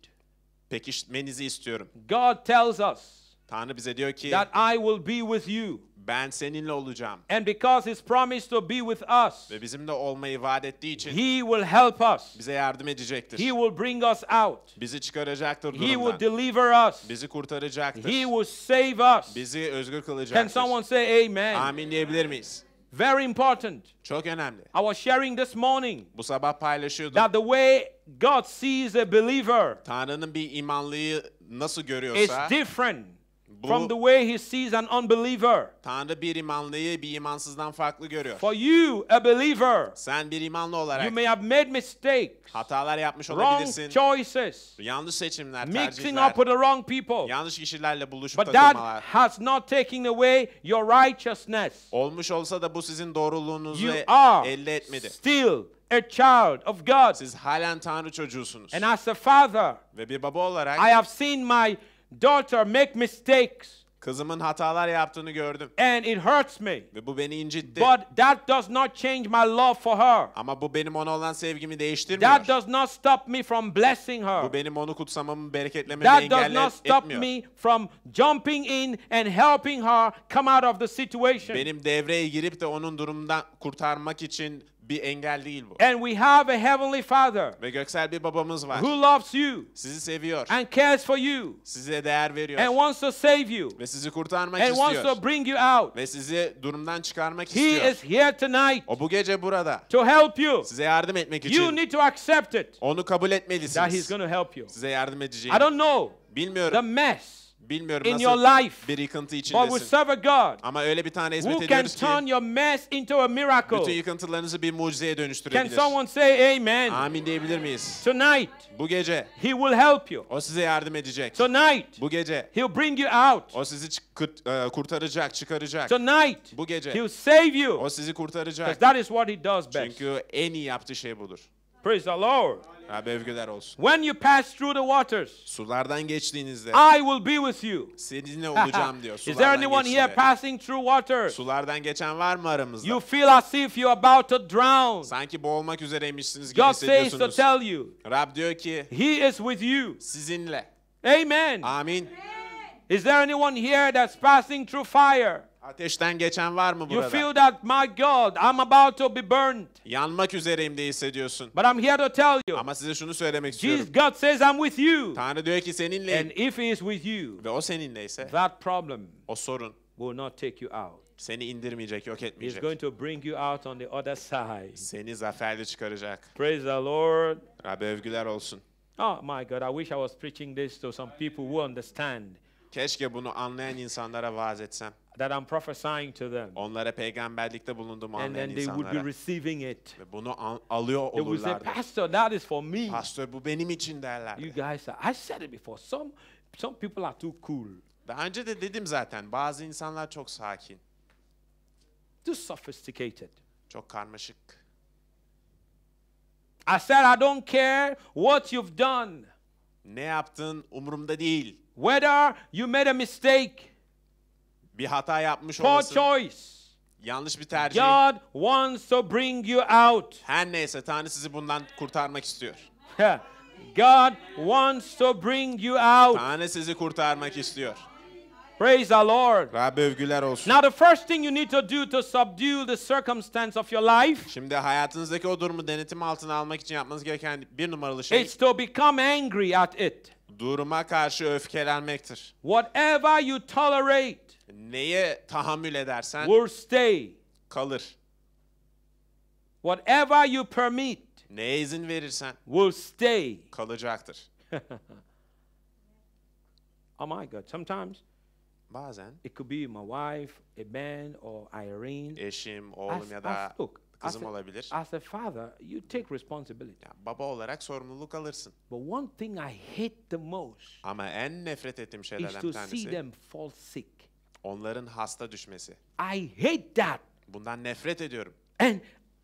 pekişmenizi istiyorum God tells us Tanrı bize diyor ki that I will be with you. Ben seninle olacağım. And because he's promised to be with us. Ve bizimle olmayı vaat ettiği için he will help us. Bize yardım edecektir. He will bring us out. Bizi çıkaracaktır durumdan. He will deliver us. Bizi kurtaracaktır. He will save us. Bizi özgür kılacaktır. Can someone say amen? Amin diyebilir miyiz? Very important. Çok önemli. I was sharing this morning. Bu sabah paylaşıyordum. That the way God sees a believer. Tanrı'nın bir imanlıyı nasıl görüyorsa. Is different bu, from the way he sees an unbeliever. Tanrı bir imanlıyı bir imansızdan farklı görüyor. For you a believer. Sen bir imanlı olarak. You may have made mistakes. Hatalar yapmış olabilirsin. Wrong choices. Yanlış seçimler, tercihler. Mixing up with the wrong people. Yanlış kişilerle buluşup But takılmalar. But that has not taken away your righteousness. Olmuş olsa da bu sizin doğruluğunuzu you are elde etmedi. Still a child of God. Siz halen Tanrı çocuğusunuz. And as a father, ve bir baba olarak I have seen my daughter make mistakes. Kızımın hatalar yaptığını gördüm. And it hurts me. Ve bu beni incitti. But that does not change my love for her. Ama bu benim ona olan sevgimi değiştirmiyor. That does not stop me from blessing her. Bu benim onu kutsamamı, bereketlememi that etmiyor. That does not stop me from jumping in and helping her come out of the situation. Benim devreye girip de onun durumdan kurtarmak için bir engel değil bu. And we have a heavenly father. Ve göksel bir babamız var. Who loves you. Sizi seviyor. And cares for you. Size değer veriyor. And wants to save you. Ve sizi kurtarmak and istiyor. And wants to bring you out. Ve sizi durumdan çıkarmak He istiyor. He is here tonight. O bu gece burada. To help you. Size yardım etmek için. You need to accept it. Onu kabul etmelisiniz. That he's going to help you. Size yardım edeceğini. I don't know. Bilmiyorum. The mess. Bilmiyorum in nasıl your life. bir yıkıntı But we serve a God Ama öyle bir tane hizmet who ediyoruz ki turn your mess into a bütün yıkıntılarınızı bir mucizeye Can someone say amen? Amin diyebilir miyiz? Tonight, Bu gece He will help you. o size yardım edecek. Tonight, Bu gece He'll bring you out. o sizi çık- kırt- e, kurtaracak, çıkaracak. Tonight, Bu gece He'll save you. O you. sizi Because kurtaracak. that is what He does best. Çünkü en iyi yaptığı şey budur. Praise the Lord. Abi övgüler olsun. When you pass through the waters, sulardan geçtiğinizde I will be with you. Seninle olacağım diyor. Is there anyone geçtiğinde. here passing through water? Sulardan geçen var mı aramızda? You feel as if you're about to drown. Sanki boğulmak üzereymişsiniz gibi God hissediyorsunuz. God says to tell you. Rab diyor ki He is with you. Sizinle. Amen. Amin. Is there anyone here that's passing through fire? Ateşten geçen var mı You feel that, my God, I'm about to be burned. Yanmak üzereyim diye hissediyorsun. But I'm here to tell you, Ama size şunu söylemek Jesus, istiyorum. God says, I'm with you. Tanrı diyor ki And if He is with you, ve o seninleyse that problem o sorun will not take you out. seni indirmeyecek, yok etmeyecek. He's going to bring you out on the other side. Seni zaferle çıkaracak. Praise the Lord. Rabbe övgüler olsun. Oh my God, I wish I was preaching this to some people who understand. Keşke bunu anlayan insanlara vaaz etsem. That I'm prophesying to them. Onlara peygamberlikte bulunduğumu anlayan insanlara. And then they Would be receiving it. Ve bunu al alıyor they olurlardı. They would say, Pastor, that is for me. Pastor bu benim için derlerdi. You guys, I said it before. Some some people are too cool. Daha önce de dedim zaten bazı insanlar çok sakin. Too sophisticated. Çok karmaşık. I said I don't care what you've done. Ne yaptın umurumda değil. Whether you made a mistake, bir hata yapmış poor olmasın, choice, yanlış bir tercih. God wants to bring you out. Her neyse Tanrı sizi bundan kurtarmak istiyor. God wants to bring you out. Tanrı sizi kurtarmak istiyor. Praise the Lord. Rabbe övgüler olsun. Now the first thing you need to do to subdue the circumstance of your life. Şimdi hayatınızdaki o durumu denetim altına almak için yapmanız gereken bir numaralı şey. It's to become angry at it duruma karşı öfkelenmektir. Whatever you tolerate, neye tahammül edersen will stay. kalır. Whatever you permit, neye izin verirsen will stay. kalacaktır. oh my God, sometimes bazen it could be my wife, a man or Irene. Eşim, oğlum ya da look, Kızım as a, olabilir. As a father, you take responsibility. Ya, baba olarak sorumluluk alırsın. But one thing I hate the most. Ama en nefret ettiğim şeylerden tanesi. Is to see them fall sick. Onların hasta düşmesi. I hate that. Bundan nefret ediyorum. And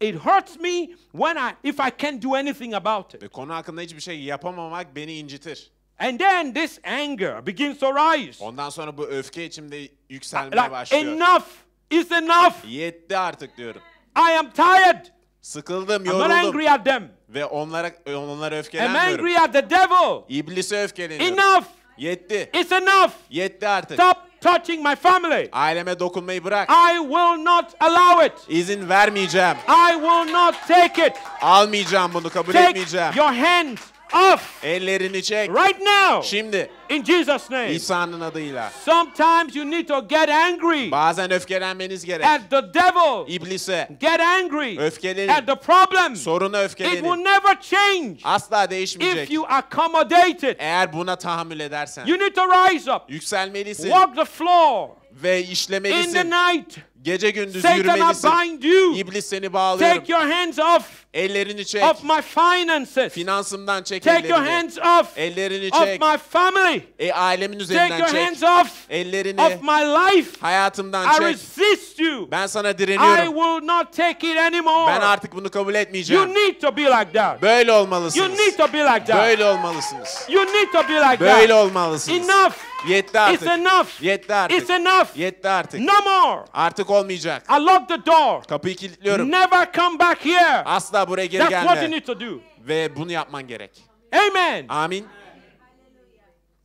it hurts me when I if I can't do anything about it. Ve konu hakkında hiçbir şey yapamamak beni incitir. And then this anger begins to rise. Ondan sonra bu öfke içimde yükselmeye like, başlıyor. Enough is enough. Yetti artık diyorum. I am tired. Sıkıldım, yoruldum. I'm not angry at them. Ve onlara onlara öfkelenmiyorum. I'm angry at the devil. İblise öfkeleniyorum. Enough. Yetti. It's enough. Yetti artık. Stop touching my family. Aileme dokunmayı bırak. I will not allow it. İzin vermeyeceğim. I will not take it. Almayacağım bunu, kabul take etmeyeceğim. Your hands off. Ellerini çek. Right now. Şimdi. In Jesus name. İsa'nın adıyla. Sometimes you need to get angry. Bazen öfkelenmeniz gerek. At the devil. İblise. Get angry. Öfkelenin. At the problem. Soruna öfkelenin. It will never change. Asla değişmeyecek. If you accommodate it. Eğer buna tahammül edersen. You need to rise up. Yükselmelisin. Walk the floor. Ve işlemelisin. In the night. Gece gündüz Satan, I bind you. İblis seni bağlıyorum. Take your hands off. Ellerini çek. Of my finances. Finansımdan çek Take ellerini. Your hands off. Ellerini çek. Of my family. E, ailemin üzerinden Take your çek. Hands off. Ellerini. Of my life. Hayatımdan çek. I resist you. Ben sana direniyorum. I will not take it anymore. Ben artık bunu kabul etmeyeceğim. You need to be like that. Böyle olmalısınız. You need to be like that. Böyle olmalısınız. You need to be like that. Böyle olmalısınız. Enough. Yetti artık. It's enough. Yetti artık. It's enough. Yetti artık. No more. Artık olmayacak. I lock the door. Kapıyı kilitliyorum. Never come back here. Asla buraya geri That's gelme. That's what you need to do. Ve bunu yapman gerek. Amen. Amin.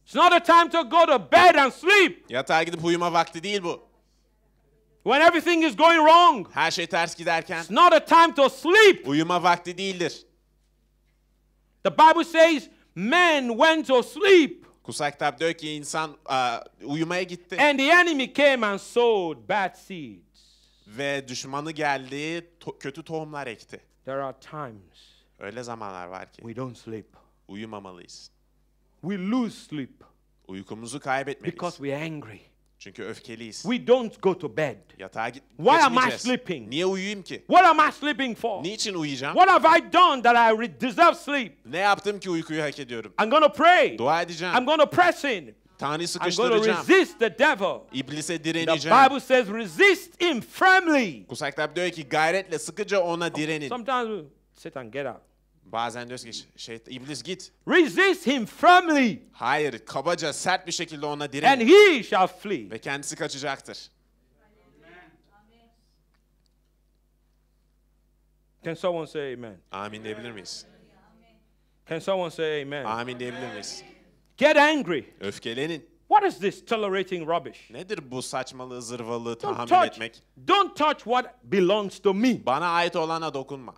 It's not a time to go to bed and sleep. Yatağa gidip uyuma vakti değil bu. When everything is going wrong. Her şey ters giderken. It's not a time to sleep. Uyuma vakti değildir. The Bible says men went to sleep. Kutsal kitap diyor ki insan uh, uyumaya gitti. And the enemy came and sowed bad seeds. Ve düşmanı geldi, to- kötü tohumlar ekti. There are times Öyle zamanlar var ki we don't sleep uyumamalıyız. we lose sleep Uykumuzu kaybetmeliyiz. because we're angry. Çünkü öfkeliyiz. We don't go to bed. Yatağa git. Why am I sleeping? Niye uyuyayım ki? What am I sleeping for? Niçin uyuyacağım? What have I done that I deserve sleep? Ne yaptım ki uykuyu hak ediyorum? I'm gonna pray. Dua edeceğim. I'm gonna press in. Tanrı sıkıştıracağım. resist the devil. İblise direneceğim. The Bible says resist him firmly. Kutsal kitap diyor ki gayretle sıkıca ona direnin. Sometimes sit and get up. Bazen diyorsun ki şey, iblis git. Resist him firmly. Hayır, kabaca sert bir şekilde ona diren. And he shall flee. Ve kendisi kaçacaktır. Can someone say amen? Amin diyebilir miyiz? Can someone say amen? Amin diyebilir miyiz? Get angry. Öfkelenin. What is this tolerating rubbish? Nedir bu saçmalığı, zırvalığı tahammül don't touch, etmek? Don't touch what belongs to me. Bana ait olana dokunma.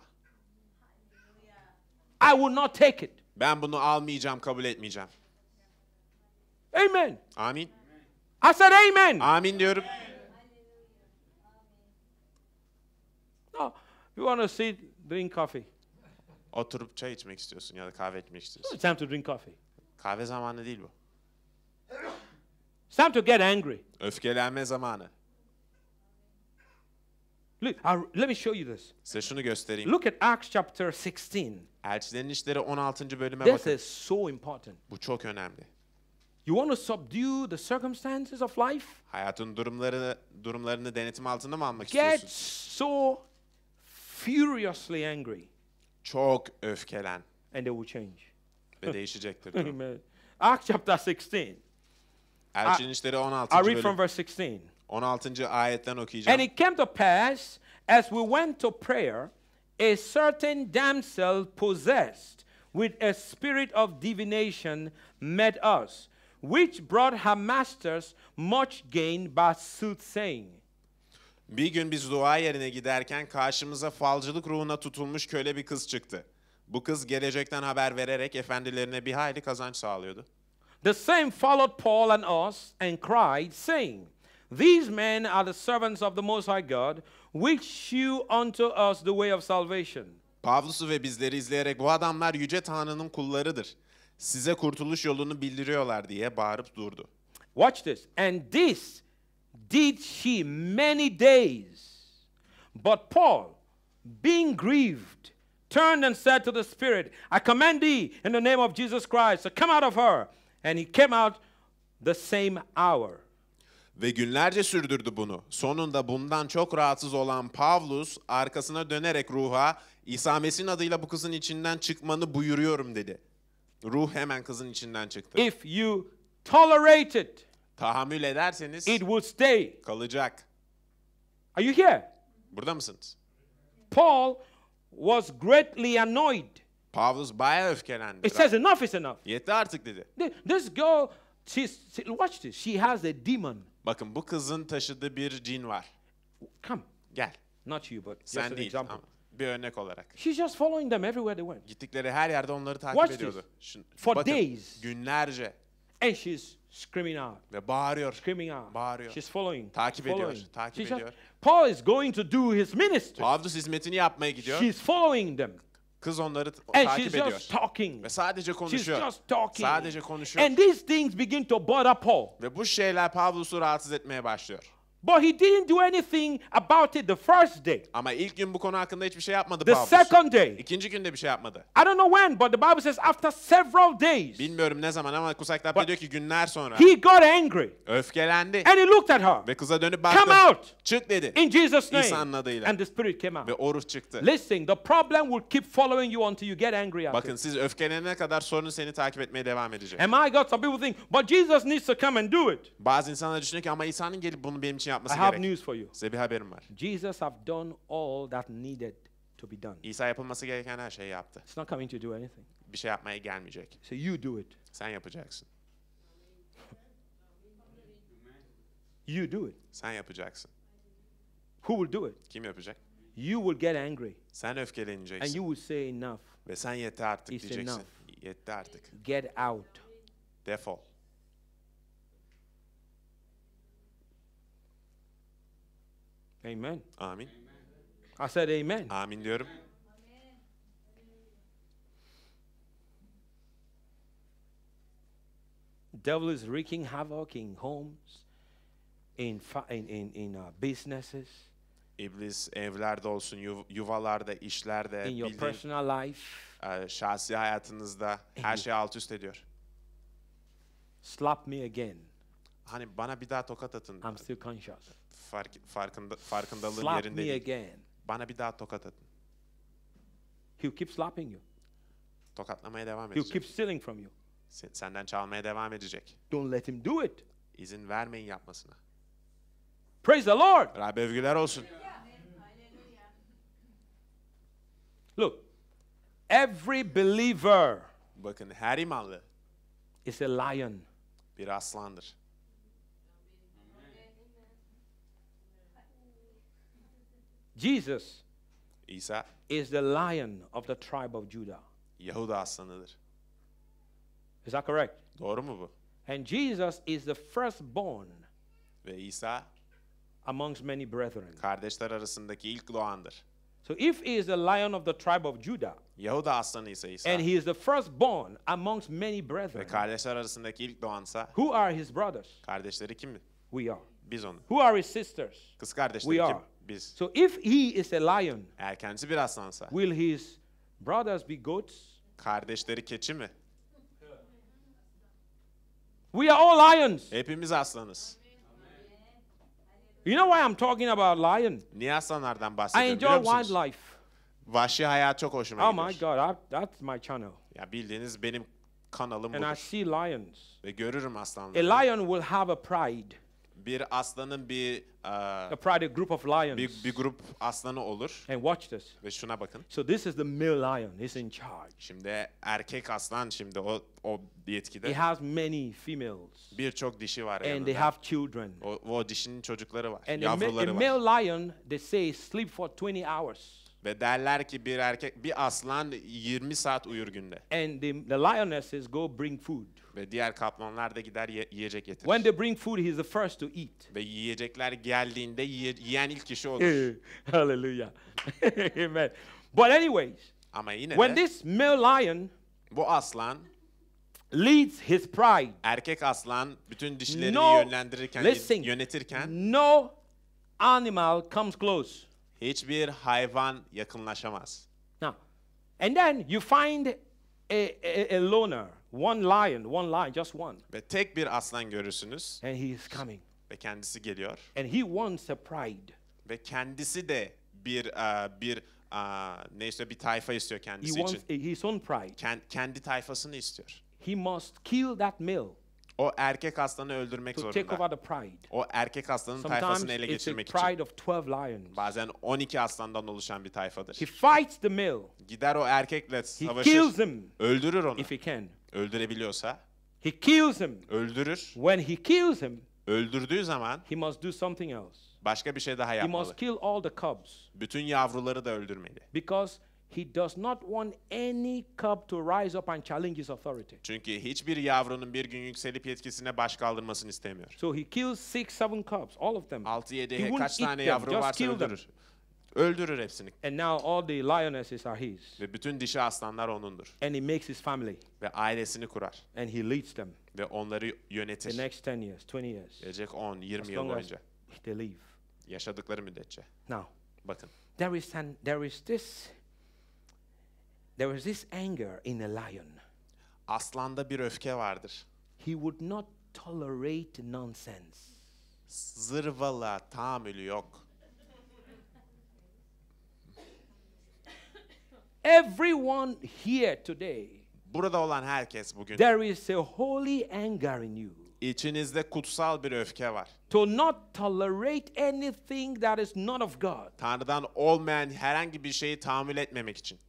I will not take it. Ben bunu almayacağım, kabul etmeyeceğim. Amen. Amin. I said amen. Amin diyorum. No, you want to sit, drink coffee. Oturup çay içmek istiyorsun ya da kahve içmek istiyorsun. It's time to drink coffee. Kahve zamanı değil bu. It's time to get angry. Öfkelenme zamanı. Look, I, let me show you this. Size şunu göstereyim. Look at Acts chapter 16. Elçilerin İşleri 16. bölüme This bakın. is so important. Bu çok önemli. You want to subdue the circumstances of life? Hayatın durumlarını durumlarını denetim altında mı almak Get istiyorsun? so furiously angry Çok öfkelen and they will change. ve değişecektir. durum. Amen. Acts chapter 16. Elçinin İşleri I 16. read from bölüm. verse 16. 16. ayetten okuyacağım. And it came to pass as we went to prayer a certain damsel possessed with a spirit of divination met us, which brought her masters much gain by soothsaying. Bir gün biz dua yerine giderken karşımıza falcılık ruhuna tutulmuş köle bir kız çıktı. Bu kız gelecekten haber vererek efendilerine bir hayli kazanç sağlıyordu. The same followed Paul and us and cried, saying, These men are the servants of the Most High God, which shew unto us the way of salvation. Pavlus'u ve bizleri izleyerek bu adamlar yüce Tanrı'nın kullarıdır. Size kurtuluş yolunu bildiriyorlar diye bağırıp durdu. Watch this. And this did she many days. But Paul, being grieved, turned and said to the spirit, I command thee in the name of Jesus Christ to come out of her. And he came out the same hour. ve günlerce sürdürdü bunu. Sonunda bundan çok rahatsız olan Pavlus arkasına dönerek ruha İsa Mesih'in adıyla bu kızın içinden çıkmanı buyuruyorum dedi. Ruh hemen kızın içinden çıktı. If you tolerate it, tahammül ederseniz it will stay. kalacak. Are you here? Burada mısınız? Paul was greatly annoyed. Pavlus bayağı öfkelendi. It says enough is enough. Yeter artık dedi. This girl she's, watch this. She has a demon. Bakın bu kızın taşıdığı bir cin var. Come. Gel. Not you but just an example. ama bir örnek olarak. She's just following them everywhere they went. Gittikleri her yerde onları takip Watch ediyordu. Şun, For bakın, days. Günlerce. And she's screaming out. Ve bağırıyor. Screaming out. Bağırıyor. She's following. Takip following. ediyor. Takip She's ediyor. Just, Paul is going to do his ministry. Pavlus hizmetini yapmaya gidiyor. She's following them. Kız onları And takip she's ediyor. just talking. Ve sadece konuşuyor. She's just talking. Sadece konuşuyor. And these things begin to bother Paul. Ve bu şeyler Pavlus'u rahatsız etmeye başlıyor. But he didn't do anything about it the first day. Ama ilk gün bu konu hakkında hiçbir şey yapmadı The Paulus. second day. İkinci günde bir şey yapmadı. I don't know when, but the Bible says after several days. Bilmiyorum ne zaman ama Kutsal Kitap'ta diyor ki günler sonra. He got angry. Öfkelendi. And he looked at her. Ve kıza dönüp baktı. Come out. Çık dedi. In Jesus name. İsa'nın adıyla. And the spirit came out. Ve oruç çıktı. Listen, the problem will keep following you until you get angry after. Bakın siz öfkelenene kadar sorun seni takip etmeye devam edecek. Am I God? Some people think, but Jesus needs to come and do it. Bazı insanlar düşünüyor ki ama İsa'nın gelip bunu benim için yapması I have news for you. Size bir haberim var. Jesus have done all that needed to be done. İsa yapılması gereken her şeyi yaptı. It's not coming to do anything. Bir şey yapmaya gelmeyecek. So you do it. Sen yapacaksın. you do it. Sen yapacaksın. Who will do it? Kim yapacak? You will get angry. Sen öfkeleneceksin. And you will say enough. Ve sen yeter artık It's diyeceksin. Enough. Yetti artık. Get out. Defol. Amen. Amin. I said amen. Amin diyorum. Devil is wreaking havoc in homes, in in in, in uh, businesses. İblis evlerde olsun, yuv yuvalarda, işlerde, in your personal life, uh, şahsi hayatınızda her şey alt üst ediyor. Slap me again. Hani bana bir daha tokat atın. I'm still conscious fark, farkında, farkındalığım Slap yerinde değil. again. Bana bir daha tokat atın. He'll keep slapping you. Tokatlamaya devam edecek. He'll keep stealing from you. Sen- Senden çalmaya devam edecek. Don't let him do it. İzin vermeyin yapmasına. Praise the Lord. Rab övgüler olsun. Look, every believer Bakın her imanlı is a lion. bir aslandır. Jesus İsa is the lion of the tribe of Judah. Yahuda aslanıdır. Is that correct? Doğru mu bu? And Jesus is the firstborn. Ve İsa amongst many brethren. Kardeşler arasındaki ilk doğandır. So if he is the lion of the tribe of Judah, Yahuda aslanı ise İsa, and he is the firstborn amongst many brethren, ve kardeşler arasındaki ilk doğansa, who are his brothers? Kardeşleri kim? We are. Biz onu. Who are his sisters? Kız kardeşleri We kim? Are. Biz. So if he is a lion, eğer kendisi bir aslansa, will his brothers be goats? Kardeşleri keçi mi? We are all lions. Hepimiz aslanız. You know why I'm talking about lion? Niye aslanlardan bahsediyorum I enjoy wildlife. Vahşi hayat çok hoşuma oh gidiyor. Oh my God, I, that's my channel. Ya bildiğiniz benim kanalım bu. And budur. I see lions. Ve görürüm aslanları. A lion will have a pride bir aslanın bir uh, a pride, group of lions. Bir, bir grup aslanı olur. And watch this. Ve şuna bakın. So this is the male lion. He's in charge. Şimdi erkek aslan şimdi o o yetkide. He has many females. Birçok dişi var And yanında. they have children. O, o dişinin çocukları var. And yavruları a, a male lion they say sleep for 20 hours. Ve derler ki bir erkek bir aslan 20 saat uyur günde. And the, the lionesses go bring food. Ve diğer kaplanlar da gider ye, yiyecek getirir. When they bring food, he's the first to eat. Ve yiyecekler geldiğinde yiye, yiyen ilk kişi olur. Eh, hallelujah. Amen. But anyways, Ama yine when de, this male lion bu aslan leads his pride. Erkek aslan bütün dişilerini no, yönlendirirken listen, yönetirken no animal comes close. Hiçbir hayvan yakınlaşamaz. Now, and then you find a, a, a loner, one lion, one lion, just one. Ve tek bir aslan görürsünüz. And he is coming. Ve kendisi geliyor. And he wants a pride. Ve kendisi de bir uh, bir uh, e, neyse bir tayfa istiyor kendisi he için. Wants his own pride. Kend, kendi tayfasını istiyor. He must kill that male. O erkek aslanı öldürmek to zorunda. Take over the pride. O erkek aslanın Sometimes tayfasını ele geçirmek it's a pride için. Of 12 lions. Bazen 12 aslandan oluşan bir tayfadır. He fights the male. Gider o erkekle savaşır. He kills him. Öldürür onu. If he can. Öldürebiliyorsa. He kills him. Öldürür. When he kills him. Öldürdüğü zaman. He must do something else. Başka bir şey daha yapmalı. He must kill all the cubs. Bütün yavruları da öldürmeli. Because He does not want any cub to rise up and challenge his authority. Çünkü hiçbir yavrunun bir gün yükselip yetkisine baş kaldırmasını istemiyor. So he kills six, seven cubs, all of them. 6 He 7 won't kaç tane them, yavru just varsa öldürür. Öldürür hepsini. And now all the lionesses are his. Ve bütün dişi aslanlar onundur. And he makes his family Ve ailesini kurar. and he leads them Ve onları the next 10 years, 20 years. Gelecek 10, 20 yıl boyunca. they live. Yaşadıkları müddetçe. Now, Bakın. there is, an, there is this There was this anger in a lion. Aslanda bir öfke vardır. He would not tolerate nonsense. Zırvala tahammülü yok. Everyone here today. Burada olan herkes bugün. There is a holy anger in you. İçinizde kutsal bir öfke var. To not tolerate anything that is not of God. Tanrı'dan olmayan herhangi bir şeyi tahammül etmemek için.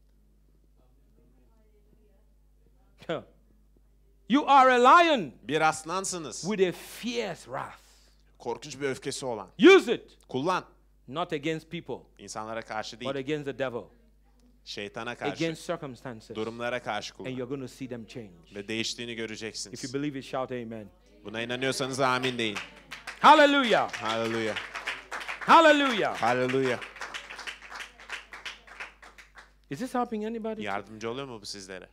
You are a lion. Bir aslansınız. With a fierce wrath. Korkunç bir öfkesi olan. Use it. Kullan. Not against people. İnsanlara karşı değil. But against the devil. Şeytana karşı. Against circumstances. Durumlara karşı kullan. And you're going to see them change. Ve değiştiğini göreceksiniz. If you believe it, shout amen. Buna inanıyorsanız amin deyin. Hallelujah. Hallelujah. Hallelujah. Hallelujah. Is this helping anybody? Yardımcı oluyor mu bu sizlere?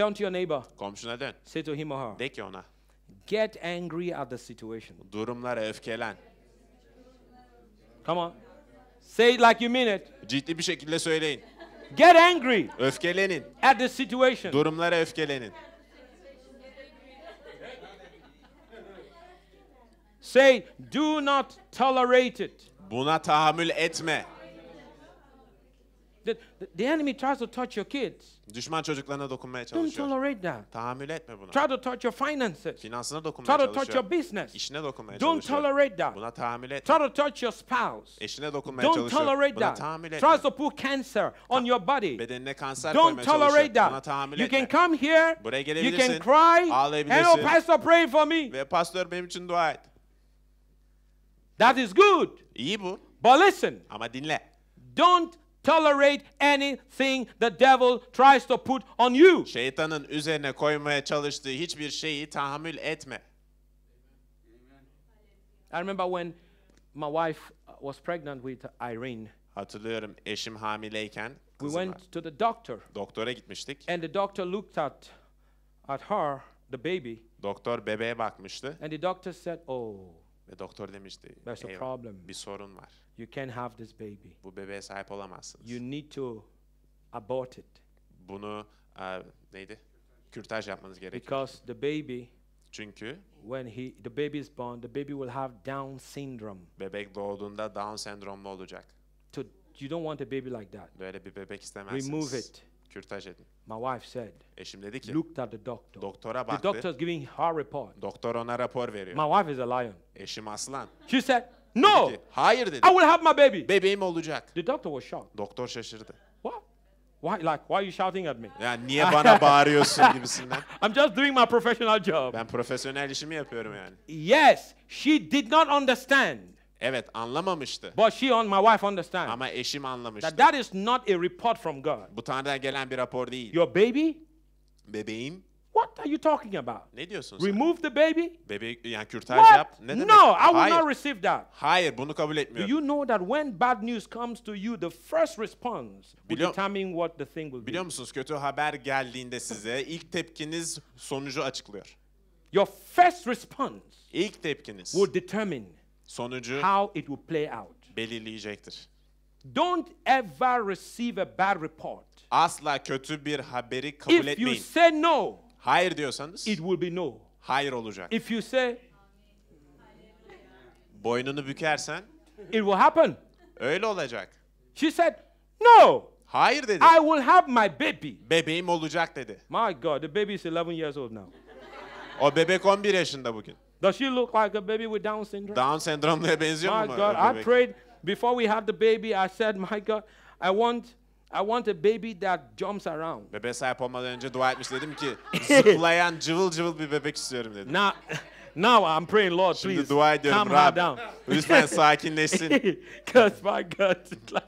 Turn to your neighbor. Komşuna dön. Say to him or her. De ki ona. Get angry at the situation. Durumlara öfkelen. Come on. Say it like you mean it. Ciddi bir şekilde söyleyin. Get angry. Öfkelenin. At the situation. Durumlara öfkelenin. Say, do not tolerate it. Buna tahammül etme. The, the enemy tries to touch your kids. Düşman çocuklarına dokunmaya Don't tolerate that. Tahammül etme buna. Try to touch your finances. Finansına dokunmaya Try to touch your business. İşine dokunmaya Don't çalışıyor. tolerate that. Buna tahammül etme. Try to touch your spouse. Eşine dokunmaya Don't çalışıyor. tolerate Buna that. tahammül etme. Try to put cancer on your body. Bedenine kanser Don't koymaya tolerate that. Buna that. tahammül You can come here. Buraya gelebilirsin. You can cry. And oh, pastor, pray for me. Ve pastör benim için dua et. That is good. İyi bu. But listen, Ama dinle. don't tolerate anything the devil tries to put on you. Şeytanın üzerine koymaya çalıştığı hiçbir şeyi tahammül etme. I remember when my wife uh, was pregnant with Irene. Hatırlıyorum eşim hamileyken we went to the doctor. Doktora gitmiştik. And the doctor looked at at her, the baby. Doktor bebeğe bakmıştı. And the doctor said, "Oh." Ve doktor demişti, There's a problem. bir sorun var. You can't have this baby. Bu bebeğe sahip olamazsınız. You need to abort it. Bunu uh, neydi? Kürtaj yapmanız gerekiyor. Because the baby çünkü when he the baby is born, the baby will have Down syndrome. Bebek doğduğunda Down sendromlu olacak. To you don't want a baby like that. Böyle bir bebek istemezsiniz. Remove it. Kürtaj edin. My wife said. Eşim dedi ki. Looked at the doctor. Doktora baktı. The doctor is giving her report. Doktor ona rapor veriyor. My wife is a lion. Eşim aslan. She said No. Dedi ki, Hayır dedi. I will have my baby. Bebeğim olacak. The doctor was shocked. Doktor şaşırdı. What? Why like why are you shouting at me? Yani niye bana bağırıyorsun gibisinden. I'm just doing my professional job. Ben profesyonel işimi yapıyorum yani. Yes, she did not understand. Evet, anlamamıştı. But she on my wife understand. Ama eşim anlamıştı. That, that is not a report from God. Bu Tanrı'dan gelen bir rapor değil. Your baby bebeğim What are you talking about? Ne diyorsun sen? Remove the baby? Bebeği yani kürtaj What? yap. Ne demek? No, I will Hayır. not receive that. Hayır, bunu kabul etmiyorum. Do you know that when bad news comes to you, the first response will determine what the thing will be? Biliyor musunuz kötü haber geldiğinde size ilk tepkiniz sonucu açıklıyor. Your first response ilk tepkiniz will determine sonucu how it will play out. belirleyecektir. Don't ever receive a bad report. Asla kötü bir haberi kabul If you say no, Hayır diyorsanız it will be no. Hayır olacak. If you say boynunu bükersen it will happen. Öyle olacak. She said no. Hayır dedi. I will have my baby. Bebeğim olacak dedi. My God, the baby is 11 years old now. O bebek 11 yaşında bugün. Does she look like a baby with Down syndrome? Down sendromluya benziyor my mu? My God, I prayed before we had the baby. I said, my God, I want I want a baby that jumps around. Bebe sahip olmadan önce dua etmiş dedim ki zıplayan cıvıl cıvıl bir bebek istiyorum dedim. Now, now I'm praying Lord please. Şimdi dua ediyorum calm Rab. Down. Lütfen sakinleşsin. Because my God like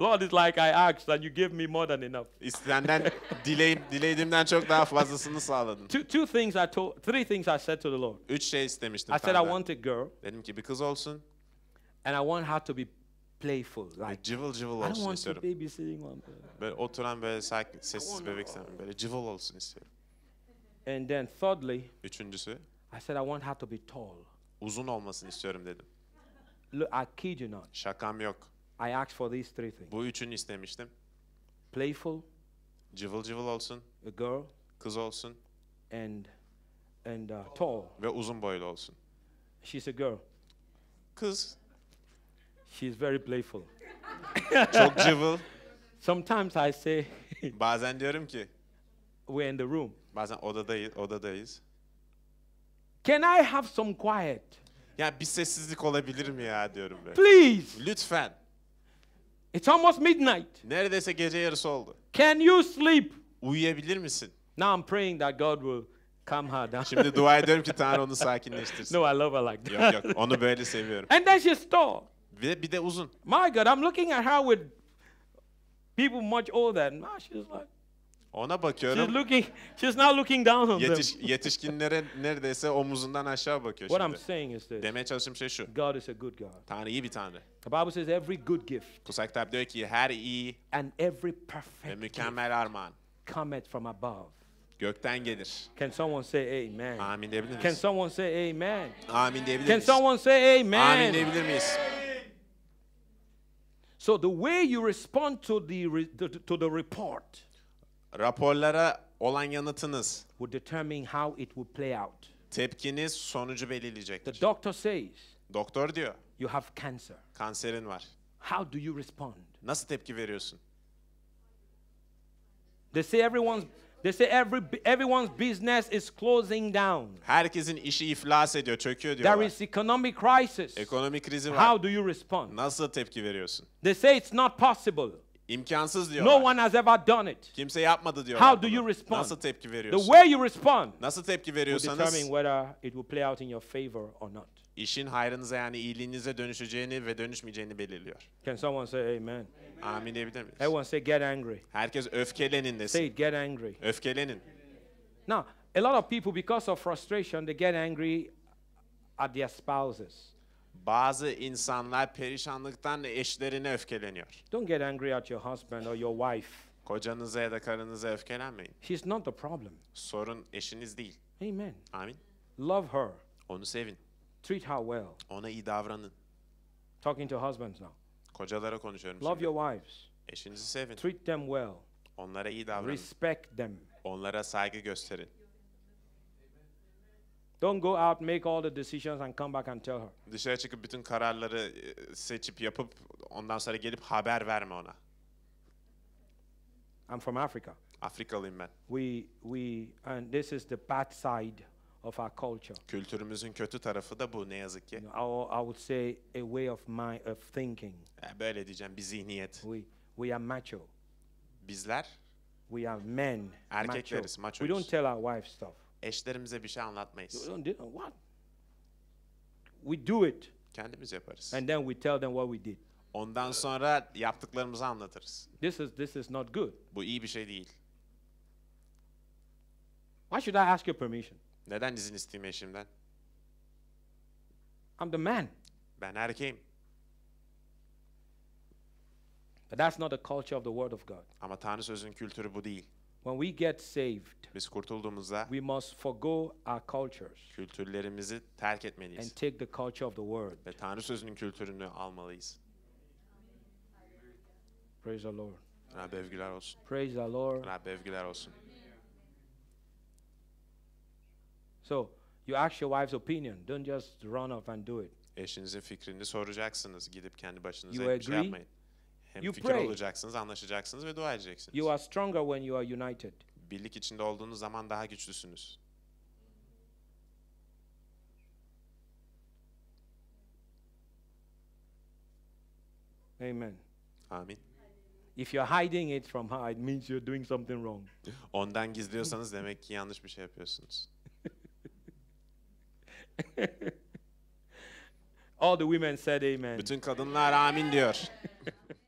Lord is like I asked and you give me more than enough. İstenden dileyim, dilediğimden çok daha fazlasını sağladın. Two, two things I told, three things I said to the Lord. Üç şey istemiştim. I said I want a girl. Dedim ki bir kız olsun. And I want her to be playful. Like, böyle cıvıl cıvıl I olsun want to istiyorum. babysitting one. Böyle oturan böyle sakin, sessiz bebek istemem. Böyle cıvıl olsun istiyorum. And then thirdly, Üçüncüsü, I said I want her to be tall. uzun olmasını istiyorum dedim. Look, I kid you not. Şakam yok. I asked for these three things. Bu üçünü istemiştim. Playful, Cıvıl cıvıl olsun, a girl, kız olsun and and uh, tall. ve uzun boylu olsun. She's a girl. Kız, She's very playful. Çok cıvıl. Sometimes I say Bazen diyorum ki we're in the room. bazen odadayız, odadayız. Can I have some quiet? Ya bir sessizlik olabilir mi ya diyorum ben. Please. Lütfen. It's almost midnight. Neredeyse gece yarısı oldu. Can you sleep? Uyuyabilir misin? Now I'm praying that God will calm her down. Şimdi dua ediyorum ki Tanrı onu sakinleştirsin. no, I love her like that. Yok yok onu böyle seviyorum. And then she stole. Ve bir de uzun. My God, I'm looking at her with people much older. And ah, she's like, ona bakıyorum. She's looking, she's not looking down on Yetiş, them. yetişkinlere neredeyse omuzundan aşağı bakıyor What şimdi. I'm saying is this. Demeye çalıştığım şey şu. God is a good God. Tanrı iyi bir Tanrı. The Bible says every good gift. Kutsal kitap diyor ki her iyi and every perfect ve mükemmel armağan cometh from above. Gökten gelir. Can someone say amen? Amin diyebilir miyiz? Can someone say amen? Amin diyebilir miyiz? Can someone say amen? Amin diyebilir miyiz? So the way you respond to the re, to, to the report raporlara olan yanıtınız would determine how it would play out. Tepkiniz sonucu belirleyecek. The doctor says. Doktor diyor. You have cancer. Kanserin var. How do you respond? Nasıl tepki veriyorsun? They say everyone's They say every everyone's business is closing down. Herkesin işi iflas ediyor, çöküyor diyorlar. There is economic crisis. Ekonomik krizi var. How do you respond? Nasıl tepki veriyorsun? They say it's not possible. İmkansız diyorlar. No one has ever done it. Kimse yapmadı diyorlar. How do you respond? Nasıl tepki veriyorsun? The way you respond. Nasıl tepki veriyorsanız will determine whether it will play out in your favor or not. İşin hayrınıza yani iyiliğinize dönüşeceğini ve dönüşmeyeceğini belirliyor. Can someone say amen? amen. Amin diyebilir miyiz? Everyone say get angry. Herkes öfkelenin desin. Say it, get angry. Öfkelenin. Now, a lot of people because of frustration they get angry at their spouses. Bazı insanlar perişanlıktan eşlerine öfkeleniyor. Don't get angry at your husband or your wife. Kocanıza ya da karınıza öfkelenmeyin. She's not the problem. Sorun eşiniz değil. Amen. Amin. Love her. Onu sevin. Treat her well. Ona iyi davranın. Talking to husbands now. Kocalara konuşuyorum Love şimdi. your wives. Eşinizi sevin. Treat them well. Onlara iyi davranın. Respect them. Onlara saygı gösterin. Don't go out, make all the decisions and come back and tell her. Dışarı çıkıp bütün kararları e, seçip yapıp ondan sonra gelip haber verme ona. I'm from Africa. Afrikalıyım ben. We we and this is the bad side of our culture. Kültürümüzün kötü tarafı da bu ne yazık ki. You know, I, would say a way of mind of thinking. Yani böyle diyeceğim bir zihniyet. We we are macho. Bizler we are men. Erkekleriz, macho. macho. We don't tell our wife stuff. Eşlerimize bir şey anlatmayız. We don't do, what? We do it. Kendimiz yaparız. And then we tell them what we did. Ondan sonra yaptıklarımızı anlatırız. This is this is not good. Bu iyi bir şey değil. Why should I ask your permission? Neden izin isteyeyim eşimden? I'm the man. Ben erkeğim. But that's not the culture of the word of God. Ama Tanrı sözünün kültürü bu değil. When we get saved, Biz kurtulduğumuzda we must forgo our cultures kültürlerimizi terk etmeliyiz. and take the culture of the word. ve Tanrı sözünün kültürünü almalıyız. Praise the Lord. Rabbe övgüler olsun. Praise the Lord. Rabbe övgüler olsun. So you ask your wife's opinion. Don't just run off and do it. Eşinizin fikrini soracaksınız. Gidip kendi başınıza you bir şey agree? şey yapmayın. Hem you fikir pray. olacaksınız, anlaşacaksınız ve dua edeceksiniz. You are stronger when you are united. Birlik içinde olduğunuz zaman daha güçlüsünüz. Amen. Amin. If you're hiding it from her, it means you're doing something wrong. Ondan gizliyorsanız demek ki yanlış bir şey yapıyorsunuz. All the women said amen. Bütün kadınlar amin diyor.